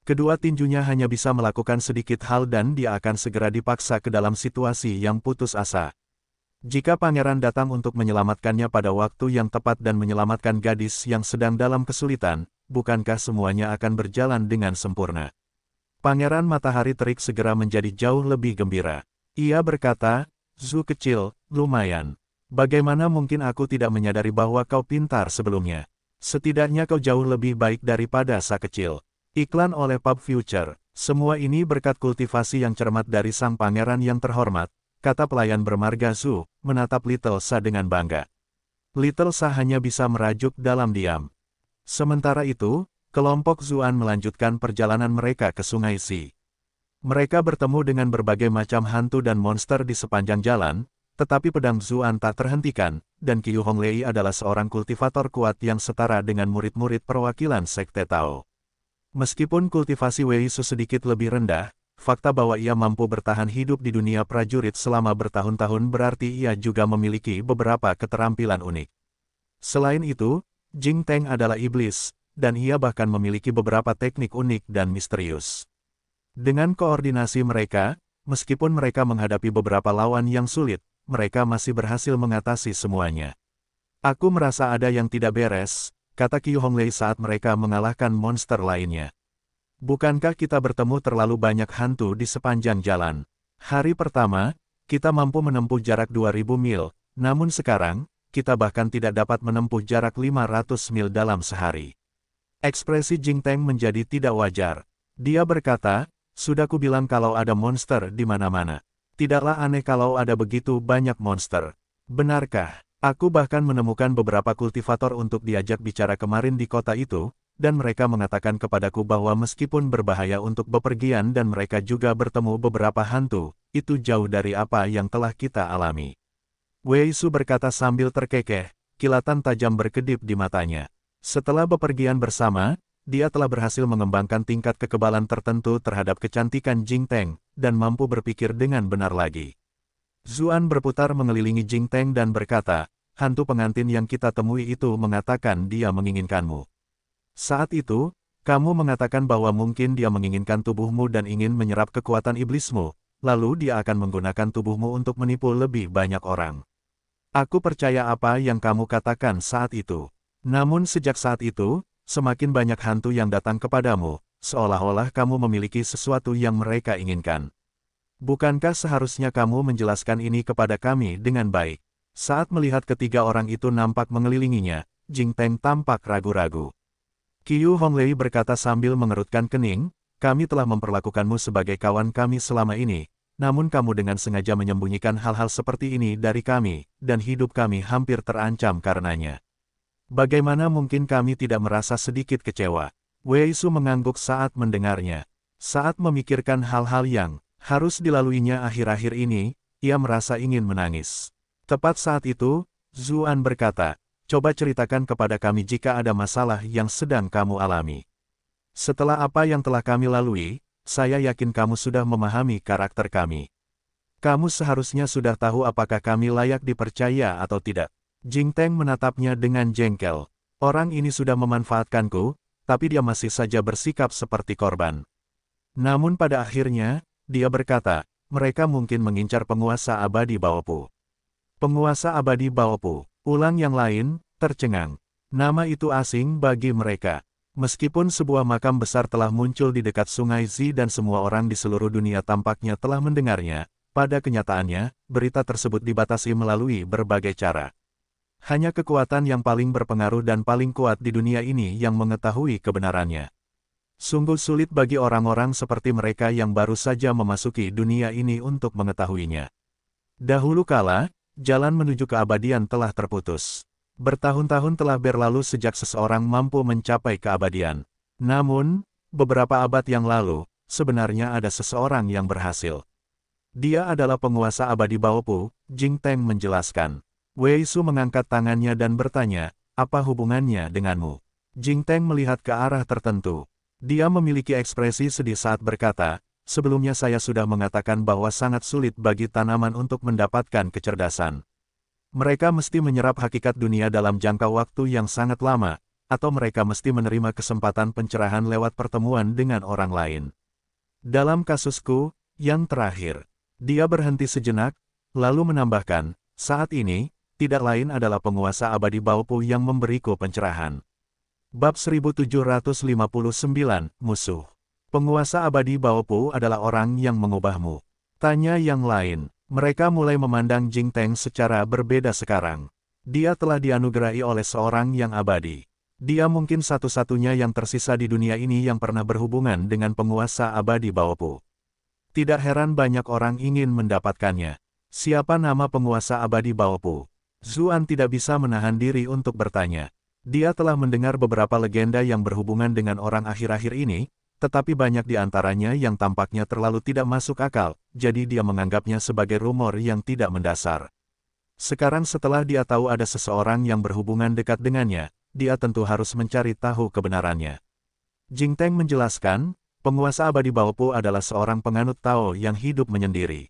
Kedua tinjunya hanya bisa melakukan sedikit hal dan dia akan segera dipaksa ke dalam situasi yang putus asa. Jika pangeran datang untuk menyelamatkannya pada waktu yang tepat dan menyelamatkan gadis yang sedang dalam kesulitan, bukankah semuanya akan berjalan dengan sempurna? Pangeran Matahari Terik segera menjadi jauh lebih gembira. Ia berkata, Zu kecil, lumayan. Bagaimana mungkin aku tidak menyadari bahwa kau pintar sebelumnya? Setidaknya kau jauh lebih baik daripada sa kecil. Iklan oleh Pub Future. Semua ini berkat kultivasi yang cermat dari sang pangeran yang terhormat, kata pelayan bermarga Su, menatap Little Sa dengan bangga. Little Sa hanya bisa merajuk dalam diam. Sementara itu, kelompok Zuan melanjutkan perjalanan mereka ke Sungai Si. Mereka bertemu dengan berbagai macam hantu dan monster di sepanjang jalan, tetapi pedang Zuan tak terhentikan, dan Qiu Honglei adalah seorang kultivator kuat yang setara dengan murid-murid perwakilan Sekte Tao. Meskipun kultivasi Wei Su sedikit lebih rendah, fakta bahwa ia mampu bertahan hidup di dunia prajurit selama bertahun-tahun berarti ia juga memiliki beberapa keterampilan unik. Selain itu, Jing Teng adalah iblis, dan ia bahkan memiliki beberapa teknik unik dan misterius. Dengan koordinasi mereka, meskipun mereka menghadapi beberapa lawan yang sulit, mereka masih berhasil mengatasi semuanya. Aku merasa ada yang tidak beres, kata Qiu Honglei saat mereka mengalahkan monster lainnya. Bukankah kita bertemu terlalu banyak hantu di sepanjang jalan? Hari pertama, kita mampu menempuh jarak 2000 mil, namun sekarang, kita bahkan tidak dapat menempuh jarak 500 mil dalam sehari. Ekspresi Jing Teng menjadi tidak wajar. Dia berkata, sudah kubilang kalau ada monster di mana-mana. Tidaklah aneh kalau ada begitu banyak monster. Benarkah? Aku bahkan menemukan beberapa kultivator untuk diajak bicara kemarin di kota itu, dan mereka mengatakan kepadaku bahwa meskipun berbahaya untuk bepergian dan mereka juga bertemu beberapa hantu, itu jauh dari apa yang telah kita alami. Wei Su berkata sambil terkekeh, kilatan tajam berkedip di matanya. Setelah bepergian bersama, dia telah berhasil mengembangkan tingkat kekebalan tertentu terhadap kecantikan Jing Teng, dan mampu berpikir dengan benar lagi. Zuan berputar mengelilingi Jing Teng dan berkata, hantu pengantin yang kita temui itu mengatakan dia menginginkanmu. Saat itu, kamu mengatakan bahwa mungkin dia menginginkan tubuhmu dan ingin menyerap kekuatan iblismu, lalu dia akan menggunakan tubuhmu untuk menipu lebih banyak orang. Aku percaya apa yang kamu katakan saat itu. Namun sejak saat itu, semakin banyak hantu yang datang kepadamu, seolah-olah kamu memiliki sesuatu yang mereka inginkan. Bukankah seharusnya kamu menjelaskan ini kepada kami dengan baik? Saat melihat ketiga orang itu nampak mengelilinginya, Jing Peng tampak ragu-ragu. Qiu Honglei berkata sambil mengerutkan kening, kami telah memperlakukanmu sebagai kawan kami selama ini, namun kamu dengan sengaja menyembunyikan hal-hal seperti ini dari kami, dan hidup kami hampir terancam karenanya. Bagaimana mungkin kami tidak merasa sedikit kecewa? Wei Su mengangguk saat mendengarnya. Saat memikirkan hal-hal yang harus dilaluinya akhir-akhir ini, ia merasa ingin menangis. Tepat saat itu, Zuan berkata, coba ceritakan kepada kami jika ada masalah yang sedang kamu alami. Setelah apa yang telah kami lalui, saya yakin kamu sudah memahami karakter kami. Kamu seharusnya sudah tahu apakah kami layak dipercaya atau tidak. Jing Teng menatapnya dengan jengkel. Orang ini sudah memanfaatkanku, tapi dia masih saja bersikap seperti korban. Namun pada akhirnya, dia berkata, mereka mungkin mengincar penguasa abadi Baopu. Penguasa abadi Baopu, ulang yang lain, tercengang. Nama itu asing bagi mereka. Meskipun sebuah makam besar telah muncul di dekat sungai Zi dan semua orang di seluruh dunia tampaknya telah mendengarnya, pada kenyataannya, berita tersebut dibatasi melalui berbagai cara. Hanya kekuatan yang paling berpengaruh dan paling kuat di dunia ini yang mengetahui kebenarannya. Sungguh sulit bagi orang-orang seperti mereka yang baru saja memasuki dunia ini untuk mengetahuinya. Dahulu kala, jalan menuju keabadian telah terputus. Bertahun-tahun telah berlalu sejak seseorang mampu mencapai keabadian. Namun, beberapa abad yang lalu, sebenarnya ada seseorang yang berhasil. Dia adalah penguasa abadi Baopu, Jing Teng menjelaskan. Wei Su mengangkat tangannya dan bertanya, apa hubungannya denganmu? Jing Teng melihat ke arah tertentu. Dia memiliki ekspresi sedih saat berkata, sebelumnya saya sudah mengatakan bahwa sangat sulit bagi tanaman untuk mendapatkan kecerdasan. Mereka mesti menyerap hakikat dunia dalam jangka waktu yang sangat lama, atau mereka mesti menerima kesempatan pencerahan lewat pertemuan dengan orang lain. Dalam kasusku, yang terakhir, dia berhenti sejenak, lalu menambahkan, saat ini, tidak lain adalah penguasa abadi Baopu yang memberiku pencerahan. Bab 1759, Musuh Penguasa abadi Baopu adalah orang yang mengubahmu. Tanya yang lain, mereka mulai memandang Jing Teng secara berbeda sekarang. Dia telah dianugerahi oleh seorang yang abadi. Dia mungkin satu-satunya yang tersisa di dunia ini yang pernah berhubungan dengan penguasa abadi Baopu. Tidak heran banyak orang ingin mendapatkannya. Siapa nama penguasa abadi Baopu? Zuan tidak bisa menahan diri untuk bertanya. Dia telah mendengar beberapa legenda yang berhubungan dengan orang akhir-akhir ini, tetapi banyak di antaranya yang tampaknya terlalu tidak masuk akal, jadi dia menganggapnya sebagai rumor yang tidak mendasar. Sekarang setelah dia tahu ada seseorang yang berhubungan dekat dengannya, dia tentu harus mencari tahu kebenarannya. Jing Teng menjelaskan, penguasa abadi Baopu adalah seorang penganut Tao yang hidup menyendiri.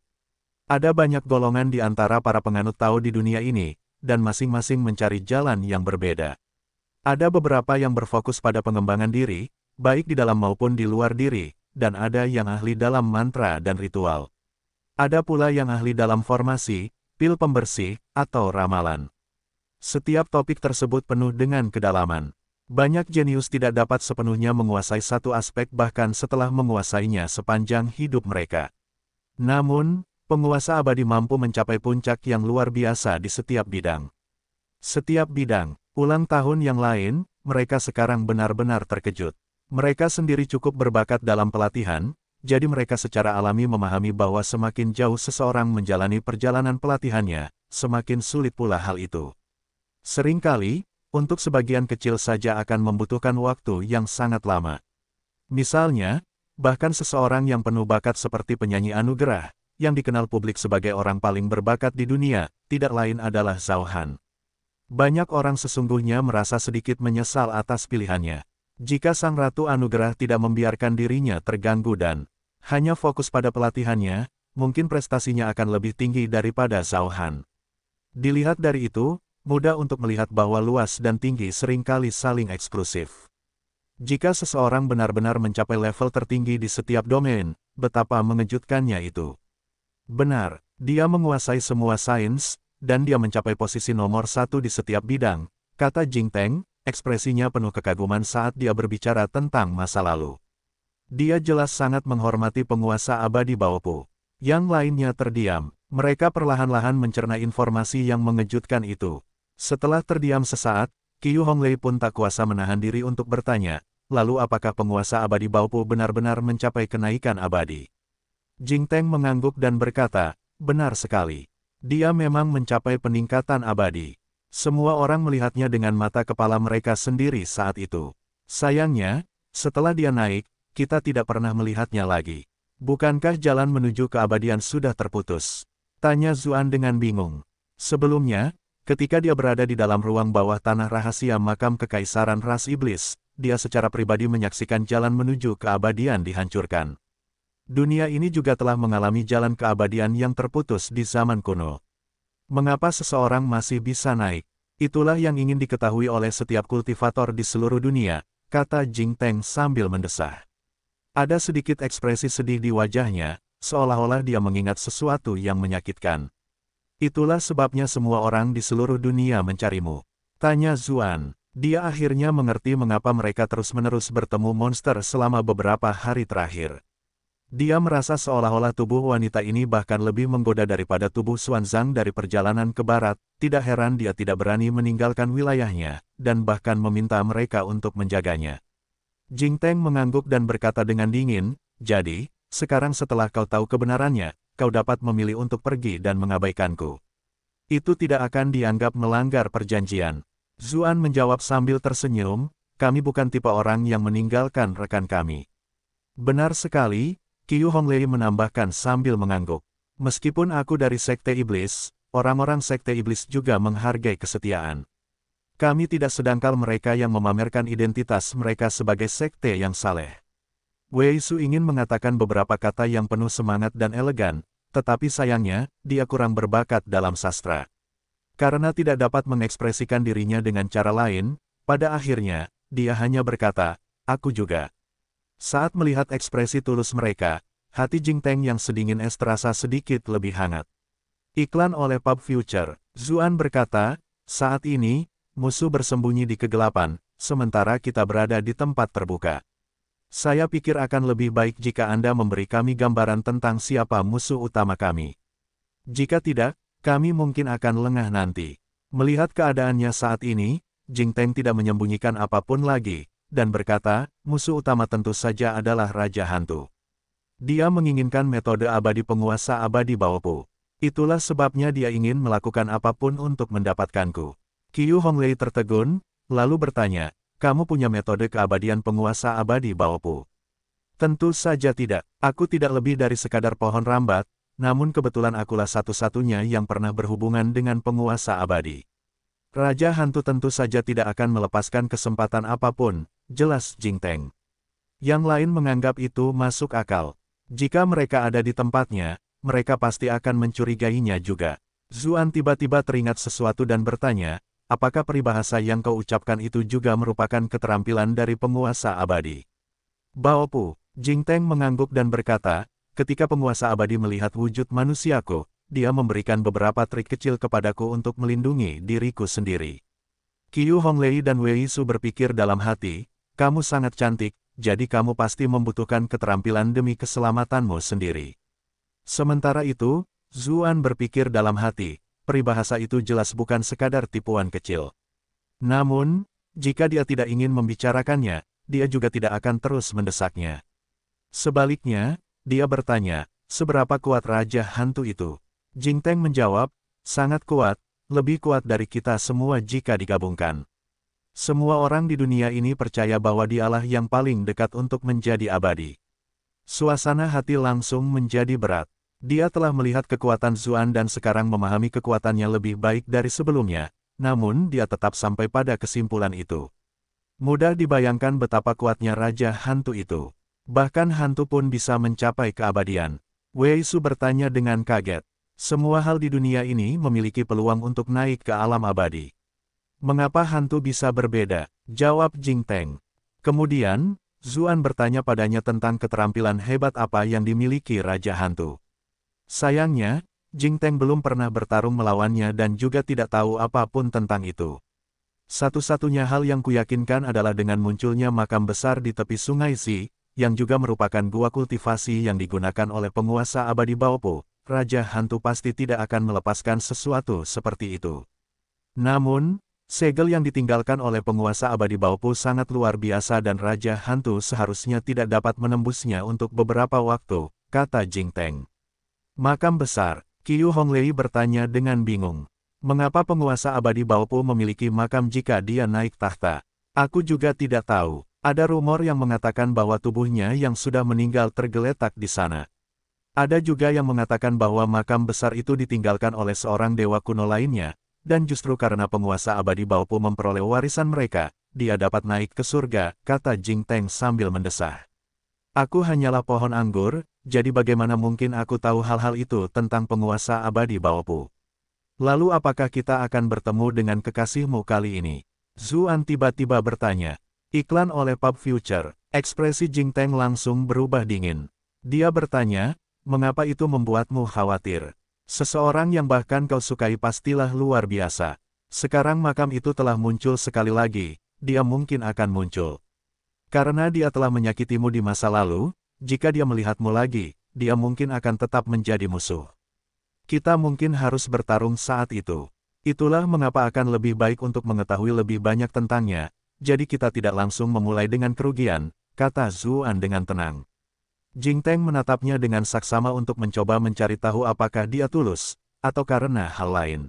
Ada banyak golongan di antara para penganut Tao di dunia ini, dan masing-masing mencari jalan yang berbeda. Ada beberapa yang berfokus pada pengembangan diri, baik di dalam maupun di luar diri, dan ada yang ahli dalam mantra dan ritual. Ada pula yang ahli dalam formasi, pil pembersih, atau ramalan. Setiap topik tersebut penuh dengan kedalaman. Banyak jenius tidak dapat sepenuhnya menguasai satu aspek bahkan setelah menguasainya sepanjang hidup mereka. Namun, penguasa abadi mampu mencapai puncak yang luar biasa di setiap bidang. Setiap bidang, ulang tahun yang lain, mereka sekarang benar-benar terkejut. Mereka sendiri cukup berbakat dalam pelatihan, jadi mereka secara alami memahami bahwa semakin jauh seseorang menjalani perjalanan pelatihannya, semakin sulit pula hal itu. Seringkali, untuk sebagian kecil saja akan membutuhkan waktu yang sangat lama. Misalnya, bahkan seseorang yang penuh bakat seperti penyanyi anugerah, yang dikenal publik sebagai orang paling berbakat di dunia, tidak lain adalah Zhao Han. Banyak orang sesungguhnya merasa sedikit menyesal atas pilihannya. Jika Sang Ratu Anugerah tidak membiarkan dirinya terganggu dan hanya fokus pada pelatihannya, mungkin prestasinya akan lebih tinggi daripada Zhao Han. Dilihat dari itu, mudah untuk melihat bahwa luas dan tinggi seringkali saling eksklusif. Jika seseorang benar-benar mencapai level tertinggi di setiap domain, betapa mengejutkannya itu. Benar, dia menguasai semua sains, dan dia mencapai posisi nomor satu di setiap bidang, kata Jing Teng, ekspresinya penuh kekaguman saat dia berbicara tentang masa lalu. Dia jelas sangat menghormati penguasa abadi Baopu. Yang lainnya terdiam, mereka perlahan-lahan mencerna informasi yang mengejutkan itu. Setelah terdiam sesaat, Qiu Honglei pun tak kuasa menahan diri untuk bertanya, lalu apakah penguasa abadi Baopu benar-benar mencapai kenaikan abadi? Jing Teng mengangguk dan berkata, benar sekali. Dia memang mencapai peningkatan abadi. Semua orang melihatnya dengan mata kepala mereka sendiri saat itu. Sayangnya, setelah dia naik, kita tidak pernah melihatnya lagi. Bukankah jalan menuju keabadian sudah terputus? Tanya Zuan dengan bingung. Sebelumnya, Ketika dia berada di dalam ruang bawah tanah rahasia makam kekaisaran ras iblis, dia secara pribadi menyaksikan jalan menuju keabadian dihancurkan. Dunia ini juga telah mengalami jalan keabadian yang terputus di zaman kuno. Mengapa seseorang masih bisa naik? Itulah yang ingin diketahui oleh setiap kultivator di seluruh dunia, kata Jing Teng sambil mendesah. Ada sedikit ekspresi sedih di wajahnya, seolah-olah dia mengingat sesuatu yang menyakitkan. Itulah sebabnya semua orang di seluruh dunia mencarimu. Tanya Zuan. Dia akhirnya mengerti mengapa mereka terus-menerus bertemu monster selama beberapa hari terakhir. Dia merasa seolah-olah tubuh wanita ini bahkan lebih menggoda daripada tubuh Zhang dari perjalanan ke barat, tidak heran dia tidak berani meninggalkan wilayahnya, dan bahkan meminta mereka untuk menjaganya. Jing Teng mengangguk dan berkata dengan dingin, jadi, sekarang setelah kau tahu kebenarannya, kau dapat memilih untuk pergi dan mengabaikanku. Itu tidak akan dianggap melanggar perjanjian. Zuan menjawab sambil tersenyum, kami bukan tipe orang yang meninggalkan rekan kami. Benar sekali, Qiu Honglei menambahkan sambil mengangguk. Meskipun aku dari Sekte Iblis, orang-orang Sekte Iblis juga menghargai kesetiaan. Kami tidak sedangkal mereka yang memamerkan identitas mereka sebagai Sekte yang saleh. Wei Su ingin mengatakan beberapa kata yang penuh semangat dan elegan, tetapi sayangnya, dia kurang berbakat dalam sastra. Karena tidak dapat mengekspresikan dirinya dengan cara lain, pada akhirnya, dia hanya berkata, aku juga. Saat melihat ekspresi tulus mereka, hati Jing Teng yang sedingin es terasa sedikit lebih hangat. Iklan oleh Pub Future, Zuan berkata, saat ini, musuh bersembunyi di kegelapan, sementara kita berada di tempat terbuka. Saya pikir akan lebih baik jika Anda memberi kami gambaran tentang siapa musuh utama kami. Jika tidak, kami mungkin akan lengah nanti. Melihat keadaannya saat ini, Jing Teng tidak menyembunyikan apapun lagi, dan berkata, musuh utama tentu saja adalah Raja Hantu. Dia menginginkan metode abadi penguasa abadi Baopu. Itulah sebabnya dia ingin melakukan apapun untuk mendapatkanku. Qiu Honglei tertegun, lalu bertanya, kamu punya metode keabadian penguasa abadi Baopu? Tentu saja tidak, aku tidak lebih dari sekadar pohon rambat, namun kebetulan akulah satu-satunya yang pernah berhubungan dengan penguasa abadi. Raja hantu tentu saja tidak akan melepaskan kesempatan apapun, jelas Jing Teng. Yang lain menganggap itu masuk akal. Jika mereka ada di tempatnya, mereka pasti akan mencurigainya juga. Zuan tiba-tiba teringat sesuatu dan bertanya, apakah peribahasa yang kau ucapkan itu juga merupakan keterampilan dari penguasa abadi? Bao Pu, Jing Teng mengangguk dan berkata, ketika penguasa abadi melihat wujud manusiaku, dia memberikan beberapa trik kecil kepadaku untuk melindungi diriku sendiri. Qiu Honglei dan Wei Su berpikir dalam hati, kamu sangat cantik, jadi kamu pasti membutuhkan keterampilan demi keselamatanmu sendiri. Sementara itu, Zuan berpikir dalam hati, peribahasa itu jelas bukan sekadar tipuan kecil. Namun, jika dia tidak ingin membicarakannya, dia juga tidak akan terus mendesaknya. Sebaliknya, dia bertanya, seberapa kuat Raja Hantu itu? Jing Teng menjawab, sangat kuat, lebih kuat dari kita semua jika digabungkan. Semua orang di dunia ini percaya bahwa dialah yang paling dekat untuk menjadi abadi. Suasana hati langsung menjadi berat. Dia telah melihat kekuatan Zuan dan sekarang memahami kekuatannya lebih baik dari sebelumnya, namun dia tetap sampai pada kesimpulan itu. Mudah dibayangkan betapa kuatnya Raja Hantu itu. Bahkan hantu pun bisa mencapai keabadian. Wei Su bertanya dengan kaget. Semua hal di dunia ini memiliki peluang untuk naik ke alam abadi. Mengapa hantu bisa berbeda? Jawab Jing Teng. Kemudian, Zuan bertanya padanya tentang keterampilan hebat apa yang dimiliki Raja Hantu. Sayangnya, Jing Teng belum pernah bertarung melawannya dan juga tidak tahu apapun tentang itu. Satu-satunya hal yang kuyakinkan adalah dengan munculnya makam besar di tepi sungai Si, yang juga merupakan gua kultivasi yang digunakan oleh penguasa abadi Baopo, Raja Hantu pasti tidak akan melepaskan sesuatu seperti itu. Namun, Segel yang ditinggalkan oleh penguasa abadi Baopu sangat luar biasa dan Raja Hantu seharusnya tidak dapat menembusnya untuk beberapa waktu, kata Jing Teng. Makam besar, Qiu Honglei bertanya dengan bingung. Mengapa penguasa abadi Baopu memiliki makam jika dia naik tahta? Aku juga tidak tahu. Ada rumor yang mengatakan bahwa tubuhnya yang sudah meninggal tergeletak di sana. Ada juga yang mengatakan bahwa makam besar itu ditinggalkan oleh seorang dewa kuno lainnya, dan justru karena penguasa abadi Baopu memperoleh warisan mereka, dia dapat naik ke surga, kata Jing Teng sambil mendesah. Aku hanyalah pohon anggur, jadi bagaimana mungkin aku tahu hal-hal itu tentang penguasa abadi Baopu? Lalu apakah kita akan bertemu dengan kekasihmu kali ini? Zuan tiba-tiba bertanya. Iklan oleh Pub Future, ekspresi Jing Teng langsung berubah dingin. Dia bertanya, mengapa itu membuatmu khawatir? Seseorang yang bahkan kau sukai pastilah luar biasa. Sekarang makam itu telah muncul sekali lagi, dia mungkin akan muncul. Karena dia telah menyakitimu di masa lalu, jika dia melihatmu lagi, dia mungkin akan tetap menjadi musuh. Kita mungkin harus bertarung saat itu. Itulah mengapa akan lebih baik untuk mengetahui lebih banyak tentangnya, jadi kita tidak langsung memulai dengan kerugian, kata Zuan dengan tenang. Jing Teng menatapnya dengan saksama untuk mencoba mencari tahu apakah dia tulus, atau karena hal lain.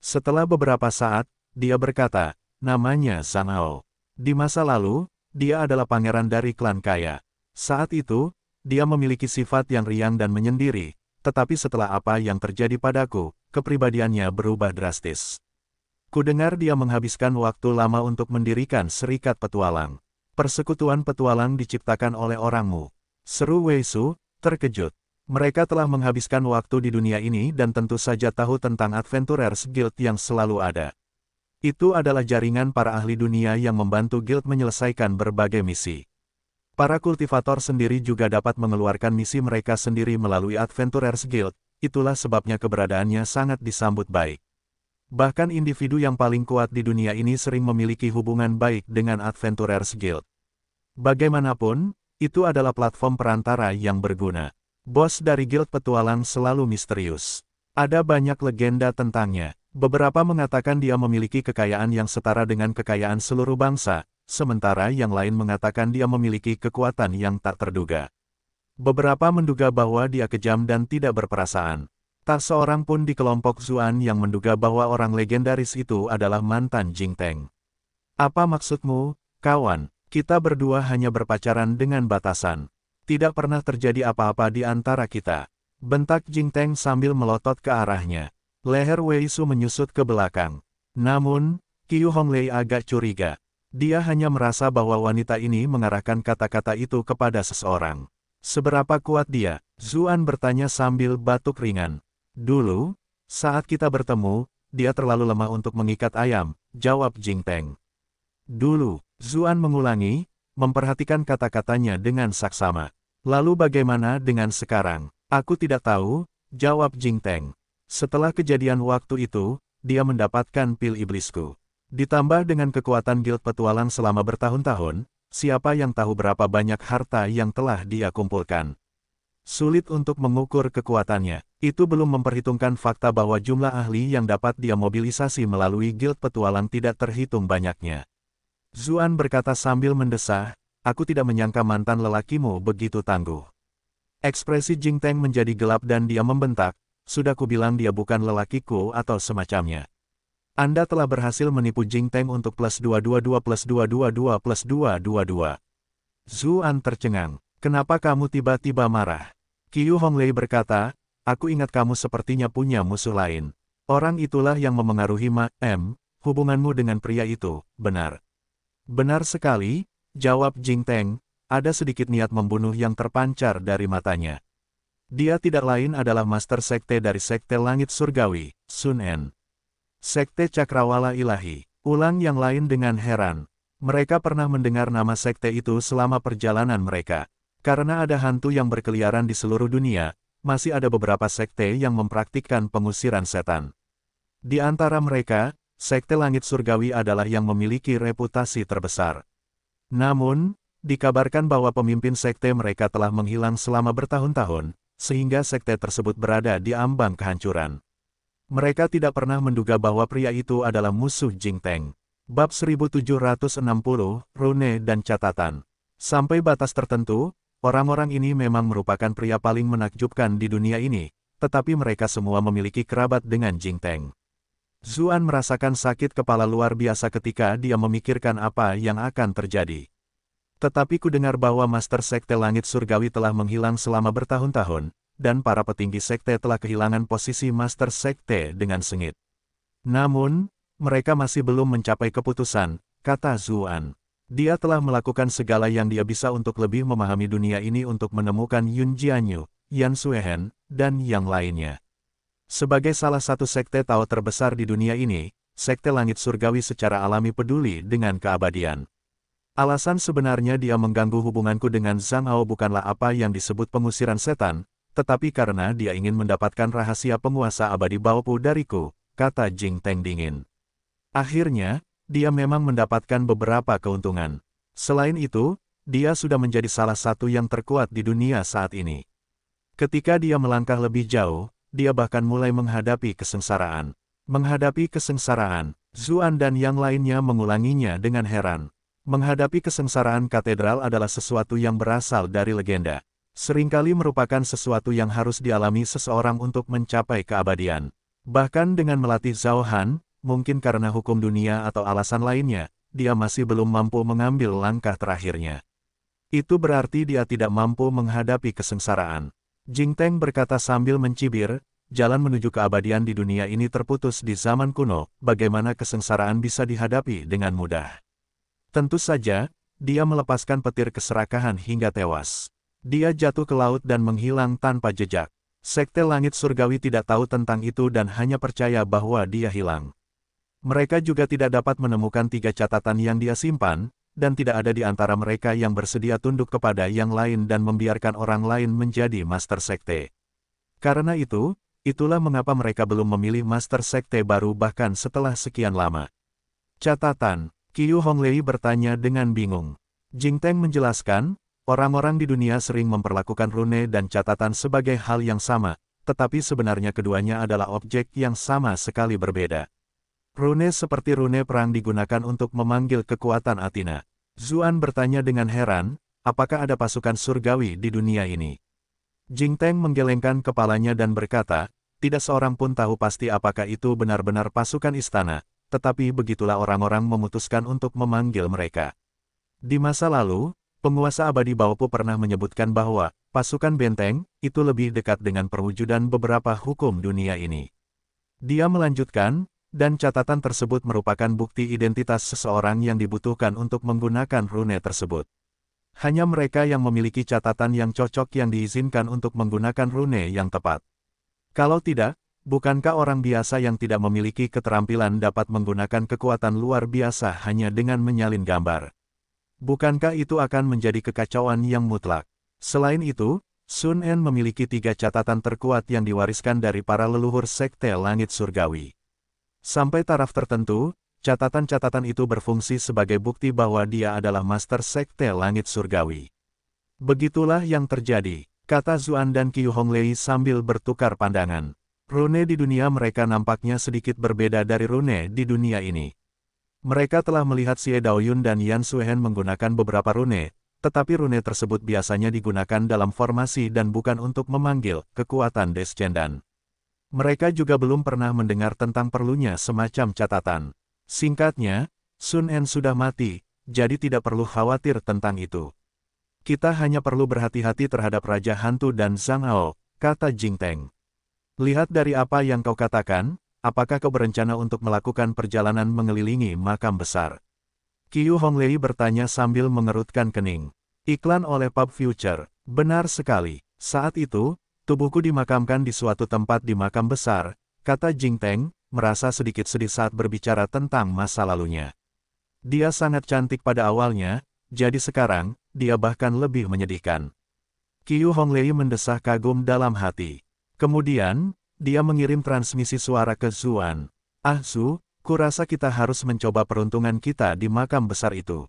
Setelah beberapa saat, dia berkata, namanya Zhang Ao. Di masa lalu, dia adalah pangeran dari klan kaya. Saat itu, dia memiliki sifat yang riang dan menyendiri, tetapi setelah apa yang terjadi padaku, kepribadiannya berubah drastis. Kudengar dia menghabiskan waktu lama untuk mendirikan serikat petualang. Persekutuan petualang diciptakan oleh orangmu, Seru Wei Su, terkejut. Mereka telah menghabiskan waktu di dunia ini dan tentu saja tahu tentang Adventurers Guild yang selalu ada. Itu adalah jaringan para ahli dunia yang membantu guild menyelesaikan berbagai misi. Para kultivator sendiri juga dapat mengeluarkan misi mereka sendiri melalui Adventurers Guild, itulah sebabnya keberadaannya sangat disambut baik. Bahkan individu yang paling kuat di dunia ini sering memiliki hubungan baik dengan Adventurers Guild. Bagaimanapun, itu adalah platform perantara yang berguna. Bos dari Guild Petualang selalu misterius. Ada banyak legenda tentangnya. Beberapa mengatakan dia memiliki kekayaan yang setara dengan kekayaan seluruh bangsa, sementara yang lain mengatakan dia memiliki kekuatan yang tak terduga. Beberapa menduga bahwa dia kejam dan tidak berperasaan. Tak seorang pun di kelompok Zuan yang menduga bahwa orang legendaris itu adalah mantan Jingteng. Apa maksudmu, kawan? Kita berdua hanya berpacaran dengan batasan. Tidak pernah terjadi apa-apa di antara kita. Bentak Jing Teng sambil melotot ke arahnya. Leher Wei Su menyusut ke belakang. Namun, Qiu Honglei agak curiga. Dia hanya merasa bahwa wanita ini mengarahkan kata-kata itu kepada seseorang. Seberapa kuat dia? Zuan bertanya sambil batuk ringan. Dulu, saat kita bertemu, dia terlalu lemah untuk mengikat ayam, jawab Jing Teng. Dulu, Zuan mengulangi, memperhatikan kata-katanya dengan saksama. Lalu bagaimana dengan sekarang? Aku tidak tahu, jawab Jing Teng. Setelah kejadian waktu itu, dia mendapatkan pil iblisku. Ditambah dengan kekuatan guild petualang selama bertahun-tahun, siapa yang tahu berapa banyak harta yang telah dia kumpulkan. Sulit untuk mengukur kekuatannya. Itu belum memperhitungkan fakta bahwa jumlah ahli yang dapat dia mobilisasi melalui guild petualang tidak terhitung banyaknya. Zuan berkata sambil mendesah, aku tidak menyangka mantan lelakimu begitu tangguh. Ekspresi Jing Teng menjadi gelap dan dia membentak, sudah kubilang dia bukan lelakiku atau semacamnya. Anda telah berhasil menipu Jing Teng untuk plus 222 plus 222 plus 222. Zuan tercengang. Kenapa kamu tiba-tiba marah? Qiu Honglei berkata, aku ingat kamu sepertinya punya musuh lain. Orang itulah yang memengaruhi Ma M, hubunganmu dengan pria itu, benar. Benar sekali, jawab Jing Teng, ada sedikit niat membunuh yang terpancar dari matanya. Dia tidak lain adalah master sekte dari sekte langit surgawi, Sun En. Sekte Cakrawala Ilahi, ulang yang lain dengan heran. Mereka pernah mendengar nama sekte itu selama perjalanan mereka. Karena ada hantu yang berkeliaran di seluruh dunia, masih ada beberapa sekte yang mempraktikkan pengusiran setan. Di antara mereka, sekte langit surgawi adalah yang memiliki reputasi terbesar. Namun, dikabarkan bahwa pemimpin sekte mereka telah menghilang selama bertahun-tahun, sehingga sekte tersebut berada di ambang kehancuran. Mereka tidak pernah menduga bahwa pria itu adalah musuh Jing Jingteng. Bab 1760, Rune dan Catatan. Sampai batas tertentu, orang-orang ini memang merupakan pria paling menakjubkan di dunia ini, tetapi mereka semua memiliki kerabat dengan Jing Jingteng. Zuan merasakan sakit kepala luar biasa ketika dia memikirkan apa yang akan terjadi. Tetapi ku dengar bahwa Master Sekte Langit Surgawi telah menghilang selama bertahun-tahun, dan para petinggi Sekte telah kehilangan posisi Master Sekte dengan sengit. Namun, mereka masih belum mencapai keputusan, kata Zuan. Dia telah melakukan segala yang dia bisa untuk lebih memahami dunia ini untuk menemukan Yun Jianyu, Yan Suehen, dan yang lainnya. Sebagai salah satu sekte Tao terbesar di dunia ini, sekte langit surgawi secara alami peduli dengan keabadian. Alasan sebenarnya dia mengganggu hubunganku dengan Zhang Hao bukanlah apa yang disebut pengusiran setan, tetapi karena dia ingin mendapatkan rahasia penguasa abadi Baopu dariku, kata Jing Teng dingin. Akhirnya, dia memang mendapatkan beberapa keuntungan. Selain itu, dia sudah menjadi salah satu yang terkuat di dunia saat ini. Ketika dia melangkah lebih jauh, dia bahkan mulai menghadapi kesengsaraan. Menghadapi kesengsaraan, Zuan dan yang lainnya mengulanginya dengan heran. Menghadapi kesengsaraan katedral adalah sesuatu yang berasal dari legenda. Seringkali merupakan sesuatu yang harus dialami seseorang untuk mencapai keabadian. Bahkan dengan melatih Zhao Han, mungkin karena hukum dunia atau alasan lainnya, dia masih belum mampu mengambil langkah terakhirnya. Itu berarti dia tidak mampu menghadapi kesengsaraan. Jing Teng berkata sambil mencibir, jalan menuju keabadian di dunia ini terputus di zaman kuno, bagaimana kesengsaraan bisa dihadapi dengan mudah. Tentu saja, dia melepaskan petir keserakahan hingga tewas. Dia jatuh ke laut dan menghilang tanpa jejak. Sekte Langit Surgawi tidak tahu tentang itu dan hanya percaya bahwa dia hilang. Mereka juga tidak dapat menemukan tiga catatan yang dia simpan, dan tidak ada di antara mereka yang bersedia tunduk kepada yang lain dan membiarkan orang lain menjadi Master Sekte. Karena itu, itulah mengapa mereka belum memilih Master Sekte baru bahkan setelah sekian lama. Catatan, Qiu Honglei bertanya dengan bingung. Jing Teng menjelaskan, orang-orang di dunia sering memperlakukan rune dan catatan sebagai hal yang sama, tetapi sebenarnya keduanya adalah objek yang sama sekali berbeda. Rune seperti rune perang digunakan untuk memanggil kekuatan Athena. Zuan bertanya dengan heran, apakah ada pasukan surgawi di dunia ini? Jing Teng menggelengkan kepalanya dan berkata, tidak seorang pun tahu pasti apakah itu benar-benar pasukan istana, tetapi begitulah orang-orang memutuskan untuk memanggil mereka. Di masa lalu, penguasa abadi Baopu pernah menyebutkan bahwa pasukan benteng itu lebih dekat dengan perwujudan beberapa hukum dunia ini. Dia melanjutkan, dan catatan tersebut merupakan bukti identitas seseorang yang dibutuhkan untuk menggunakan rune tersebut. Hanya mereka yang memiliki catatan yang cocok yang diizinkan untuk menggunakan rune yang tepat. Kalau tidak, bukankah orang biasa yang tidak memiliki keterampilan dapat menggunakan kekuatan luar biasa hanya dengan menyalin gambar? Bukankah itu akan menjadi kekacauan yang mutlak? Selain itu, Sun En memiliki tiga catatan terkuat yang diwariskan dari para leluhur Sekte Langit Surgawi. Sampai taraf tertentu, catatan-catatan itu berfungsi sebagai bukti bahwa dia adalah master sekte langit surgawi. Begitulah yang terjadi, kata Zuan dan Qiu Honglei sambil bertukar pandangan. Rune di dunia mereka nampaknya sedikit berbeda dari Rune di dunia ini. Mereka telah melihat Xie Daoyun dan Yan Suhen menggunakan beberapa rune, tetapi rune tersebut biasanya digunakan dalam formasi dan bukan untuk memanggil kekuatan descendant. Mereka juga belum pernah mendengar tentang perlunya semacam catatan. Singkatnya, Sun En sudah mati, jadi tidak perlu khawatir tentang itu. Kita hanya perlu berhati-hati terhadap Raja Hantu dan Zhang Ao, kata Jing Teng. Lihat dari apa yang kau katakan, apakah kau berencana untuk melakukan perjalanan mengelilingi makam besar? Qiu Honglei bertanya sambil mengerutkan kening. Iklan oleh Pub Future, benar sekali. Saat itu, Tubuhku dimakamkan di suatu tempat di makam besar, kata Jing Teng, merasa sedikit sedih saat berbicara tentang masa lalunya. Dia sangat cantik pada awalnya, jadi sekarang, dia bahkan lebih menyedihkan. Qiu Honglei mendesah kagum dalam hati. Kemudian, dia mengirim transmisi suara ke Zuan. Ah Zu, kurasa kita harus mencoba peruntungan kita di makam besar itu.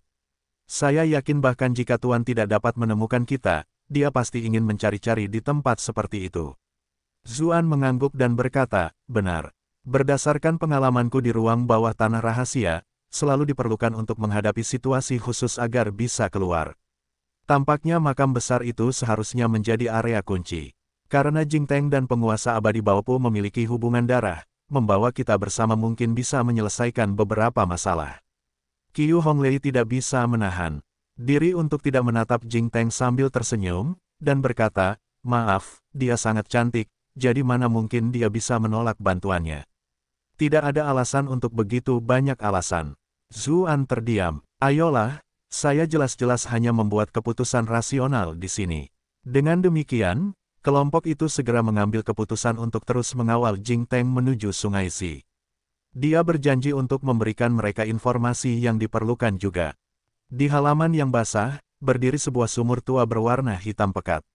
Saya yakin bahkan jika Tuan tidak dapat menemukan kita, dia pasti ingin mencari-cari di tempat seperti itu. Zuan mengangguk dan berkata, benar. Berdasarkan pengalamanku di ruang bawah tanah rahasia, selalu diperlukan untuk menghadapi situasi khusus agar bisa keluar. Tampaknya makam besar itu seharusnya menjadi area kunci. Karena Jingteng dan penguasa abadi Baopo memiliki hubungan darah, membawa kita bersama mungkin bisa menyelesaikan beberapa masalah. Qiu Honglei tidak bisa menahan, diri untuk tidak menatap Jing Teng sambil tersenyum, dan berkata, maaf, dia sangat cantik, jadi mana mungkin dia bisa menolak bantuannya. Tidak ada alasan untuk begitu banyak alasan. Zuan terdiam, ayolah, saya jelas-jelas hanya membuat keputusan rasional di sini. Dengan demikian, kelompok itu segera mengambil keputusan untuk terus mengawal Jing Teng menuju Sungai Si. Dia berjanji untuk memberikan mereka informasi yang diperlukan juga. Di halaman yang basah, berdiri sebuah sumur tua berwarna hitam pekat.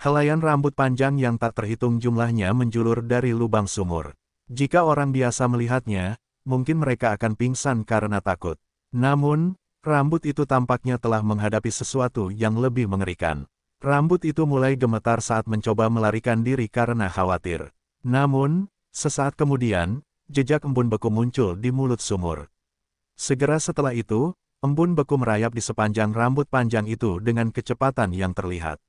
Helaian rambut panjang yang tak terhitung jumlahnya menjulur dari lubang sumur. Jika orang biasa melihatnya, mungkin mereka akan pingsan karena takut. Namun, rambut itu tampaknya telah menghadapi sesuatu yang lebih mengerikan. Rambut itu mulai gemetar saat mencoba melarikan diri karena khawatir. Namun, sesaat kemudian, jejak embun beku muncul di mulut sumur. Segera setelah itu, Embun beku merayap di sepanjang rambut panjang itu dengan kecepatan yang terlihat.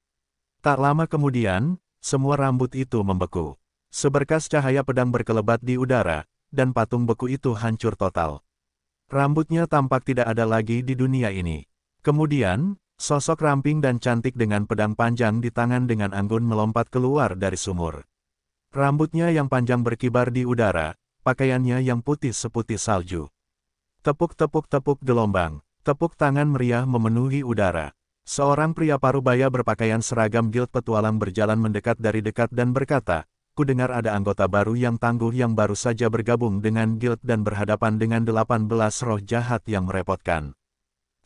Tak lama kemudian, semua rambut itu membeku. Seberkas cahaya pedang berkelebat di udara, dan patung beku itu hancur total. Rambutnya tampak tidak ada lagi di dunia ini. Kemudian, sosok ramping dan cantik dengan pedang panjang di tangan dengan anggun melompat keluar dari sumur. Rambutnya yang panjang berkibar di udara, pakaiannya yang putih seputih salju. Tepuk-tepuk-tepuk gelombang, tepuk tangan meriah memenuhi udara. Seorang pria parubaya berpakaian seragam guild petualang berjalan mendekat dari dekat dan berkata, ku dengar ada anggota baru yang tangguh yang baru saja bergabung dengan guild dan berhadapan dengan 18 roh jahat yang merepotkan.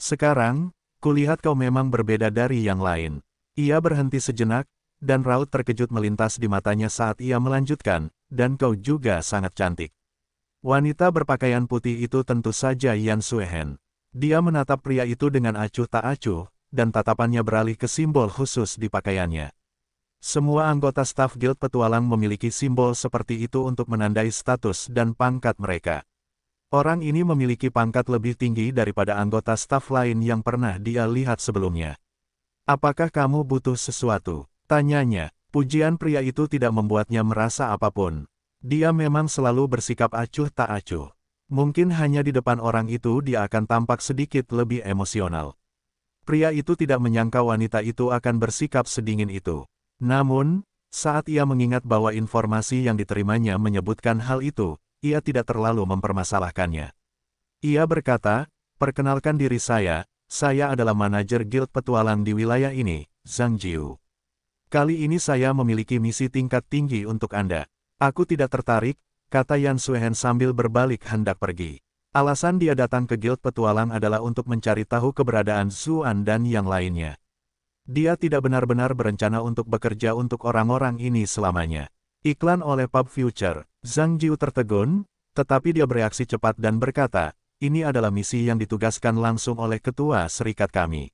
Sekarang, kulihat kau memang berbeda dari yang lain. Ia berhenti sejenak, dan raut terkejut melintas di matanya saat ia melanjutkan, dan kau juga sangat cantik. Wanita berpakaian putih itu tentu saja Yan Suehen. Dia menatap pria itu dengan acuh tak acuh, dan tatapannya beralih ke simbol khusus di pakaiannya. Semua anggota staf guild petualang memiliki simbol seperti itu untuk menandai status dan pangkat mereka. Orang ini memiliki pangkat lebih tinggi daripada anggota staf lain yang pernah dia lihat sebelumnya. Apakah kamu butuh sesuatu? Tanyanya, pujian pria itu tidak membuatnya merasa apapun. Dia memang selalu bersikap acuh tak acuh. Mungkin hanya di depan orang itu dia akan tampak sedikit lebih emosional. Pria itu tidak menyangka wanita itu akan bersikap sedingin itu. Namun, saat ia mengingat bahwa informasi yang diterimanya menyebutkan hal itu, ia tidak terlalu mempermasalahkannya. Ia berkata, perkenalkan diri saya, saya adalah manajer guild petualang di wilayah ini, Zhang Jiu. Kali ini saya memiliki misi tingkat tinggi untuk Anda. Aku tidak tertarik, kata Yan Suhen sambil berbalik hendak pergi. Alasan dia datang ke guild petualang adalah untuk mencari tahu keberadaan Zuan dan yang lainnya. Dia tidak benar-benar berencana untuk bekerja untuk orang-orang ini selamanya. Iklan oleh Pub Future, Zhang Jiu tertegun, tetapi dia bereaksi cepat dan berkata, ini adalah misi yang ditugaskan langsung oleh ketua serikat kami.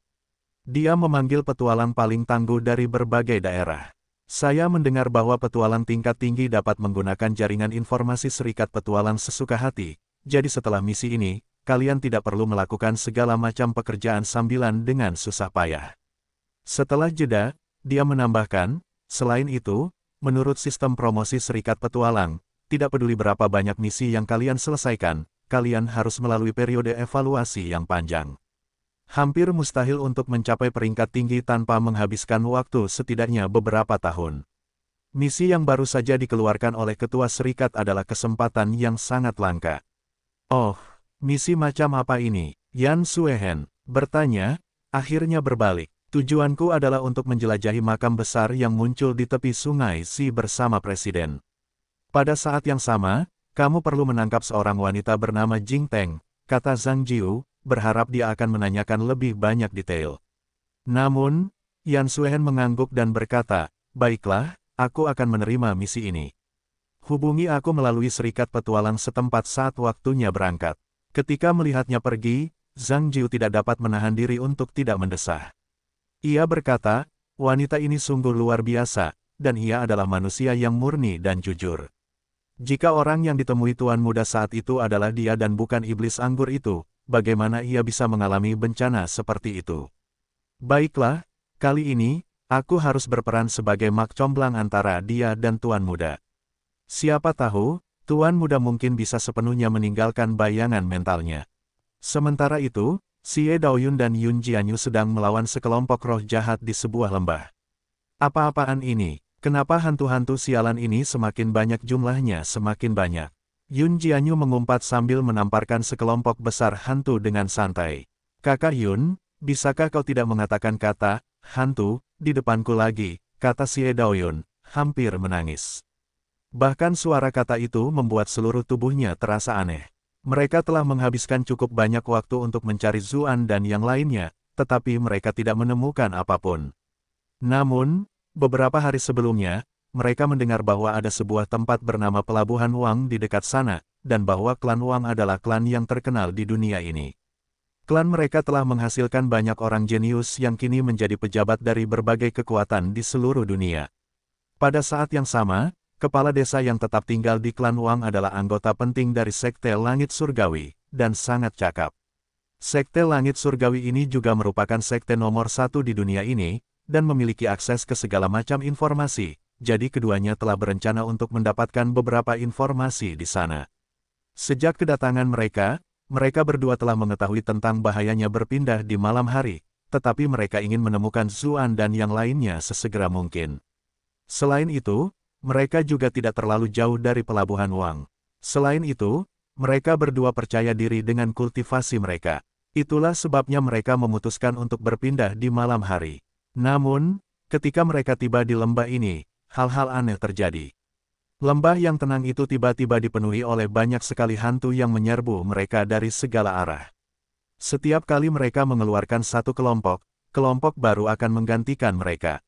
Dia memanggil petualang paling tangguh dari berbagai daerah. Saya mendengar bahwa petualang tingkat tinggi dapat menggunakan jaringan informasi serikat petualang sesuka hati, jadi setelah misi ini, kalian tidak perlu melakukan segala macam pekerjaan sambilan dengan susah payah. Setelah jeda, dia menambahkan, selain itu, menurut sistem promosi serikat petualang, tidak peduli berapa banyak misi yang kalian selesaikan, kalian harus melalui periode evaluasi yang panjang. Hampir mustahil untuk mencapai peringkat tinggi tanpa menghabiskan waktu setidaknya beberapa tahun. Misi yang baru saja dikeluarkan oleh Ketua Serikat adalah kesempatan yang sangat langka. Oh, misi macam apa ini? Yan Suehen bertanya, akhirnya berbalik. Tujuanku adalah untuk menjelajahi makam besar yang muncul di tepi sungai Si bersama Presiden. Pada saat yang sama, kamu perlu menangkap seorang wanita bernama Jing Teng, kata Zhang Jiu, berharap dia akan menanyakan lebih banyak detail. Namun, Yan Suhen mengangguk dan berkata, Baiklah, aku akan menerima misi ini. Hubungi aku melalui serikat petualang setempat saat waktunya berangkat. Ketika melihatnya pergi, Zhang Jiu tidak dapat menahan diri untuk tidak mendesah. Ia berkata, wanita ini sungguh luar biasa, dan ia adalah manusia yang murni dan jujur. Jika orang yang ditemui tuan muda saat itu adalah dia dan bukan iblis anggur itu, bagaimana ia bisa mengalami bencana seperti itu. Baiklah, kali ini, aku harus berperan sebagai mak comblang antara dia dan Tuan Muda. Siapa tahu, Tuan Muda mungkin bisa sepenuhnya meninggalkan bayangan mentalnya. Sementara itu, Si Ye Daoyun dan Yun Jianyu sedang melawan sekelompok roh jahat di sebuah lembah. Apa-apaan ini? Kenapa hantu-hantu sialan ini semakin banyak jumlahnya semakin banyak? Yun Jianyu mengumpat sambil menamparkan sekelompok besar hantu dengan santai. Kakak Yun, bisakah kau tidak mengatakan kata, hantu, di depanku lagi, kata si Yun, hampir menangis. Bahkan suara kata itu membuat seluruh tubuhnya terasa aneh. Mereka telah menghabiskan cukup banyak waktu untuk mencari Zuan dan yang lainnya, tetapi mereka tidak menemukan apapun. Namun, beberapa hari sebelumnya, mereka mendengar bahwa ada sebuah tempat bernama Pelabuhan Wang di dekat sana, dan bahwa klan Wang adalah klan yang terkenal di dunia ini. Klan mereka telah menghasilkan banyak orang jenius yang kini menjadi pejabat dari berbagai kekuatan di seluruh dunia. Pada saat yang sama, kepala desa yang tetap tinggal di klan Wang adalah anggota penting dari Sekte Langit Surgawi, dan sangat cakap. Sekte Langit Surgawi ini juga merupakan sekte nomor satu di dunia ini, dan memiliki akses ke segala macam informasi, jadi keduanya telah berencana untuk mendapatkan beberapa informasi di sana. Sejak kedatangan mereka, mereka berdua telah mengetahui tentang bahayanya berpindah di malam hari, tetapi mereka ingin menemukan Zuan dan yang lainnya sesegera mungkin. Selain itu, mereka juga tidak terlalu jauh dari pelabuhan Wang. Selain itu, mereka berdua percaya diri dengan kultivasi mereka. Itulah sebabnya mereka memutuskan untuk berpindah di malam hari. Namun, ketika mereka tiba di lembah ini, hal-hal aneh terjadi. Lembah yang tenang itu tiba-tiba dipenuhi oleh banyak sekali hantu yang menyerbu mereka dari segala arah. Setiap kali mereka mengeluarkan satu kelompok, kelompok baru akan menggantikan mereka.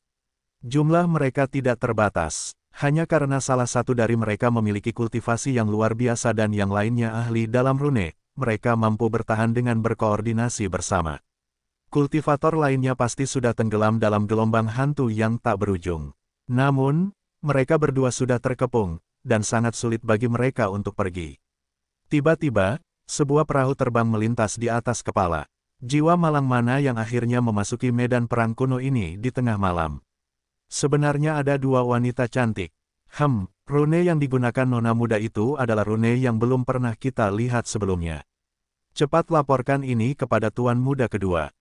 Jumlah mereka tidak terbatas, hanya karena salah satu dari mereka memiliki kultivasi yang luar biasa dan yang lainnya ahli dalam rune, mereka mampu bertahan dengan berkoordinasi bersama. Kultivator lainnya pasti sudah tenggelam dalam gelombang hantu yang tak berujung. Namun, mereka berdua sudah terkepung, dan sangat sulit bagi mereka untuk pergi. Tiba-tiba, sebuah perahu terbang melintas di atas kepala. Jiwa malang mana yang akhirnya memasuki medan perang kuno ini di tengah malam. Sebenarnya ada dua wanita cantik. Hem, rune yang digunakan nona muda itu adalah rune yang belum pernah kita lihat sebelumnya. Cepat laporkan ini kepada tuan muda kedua.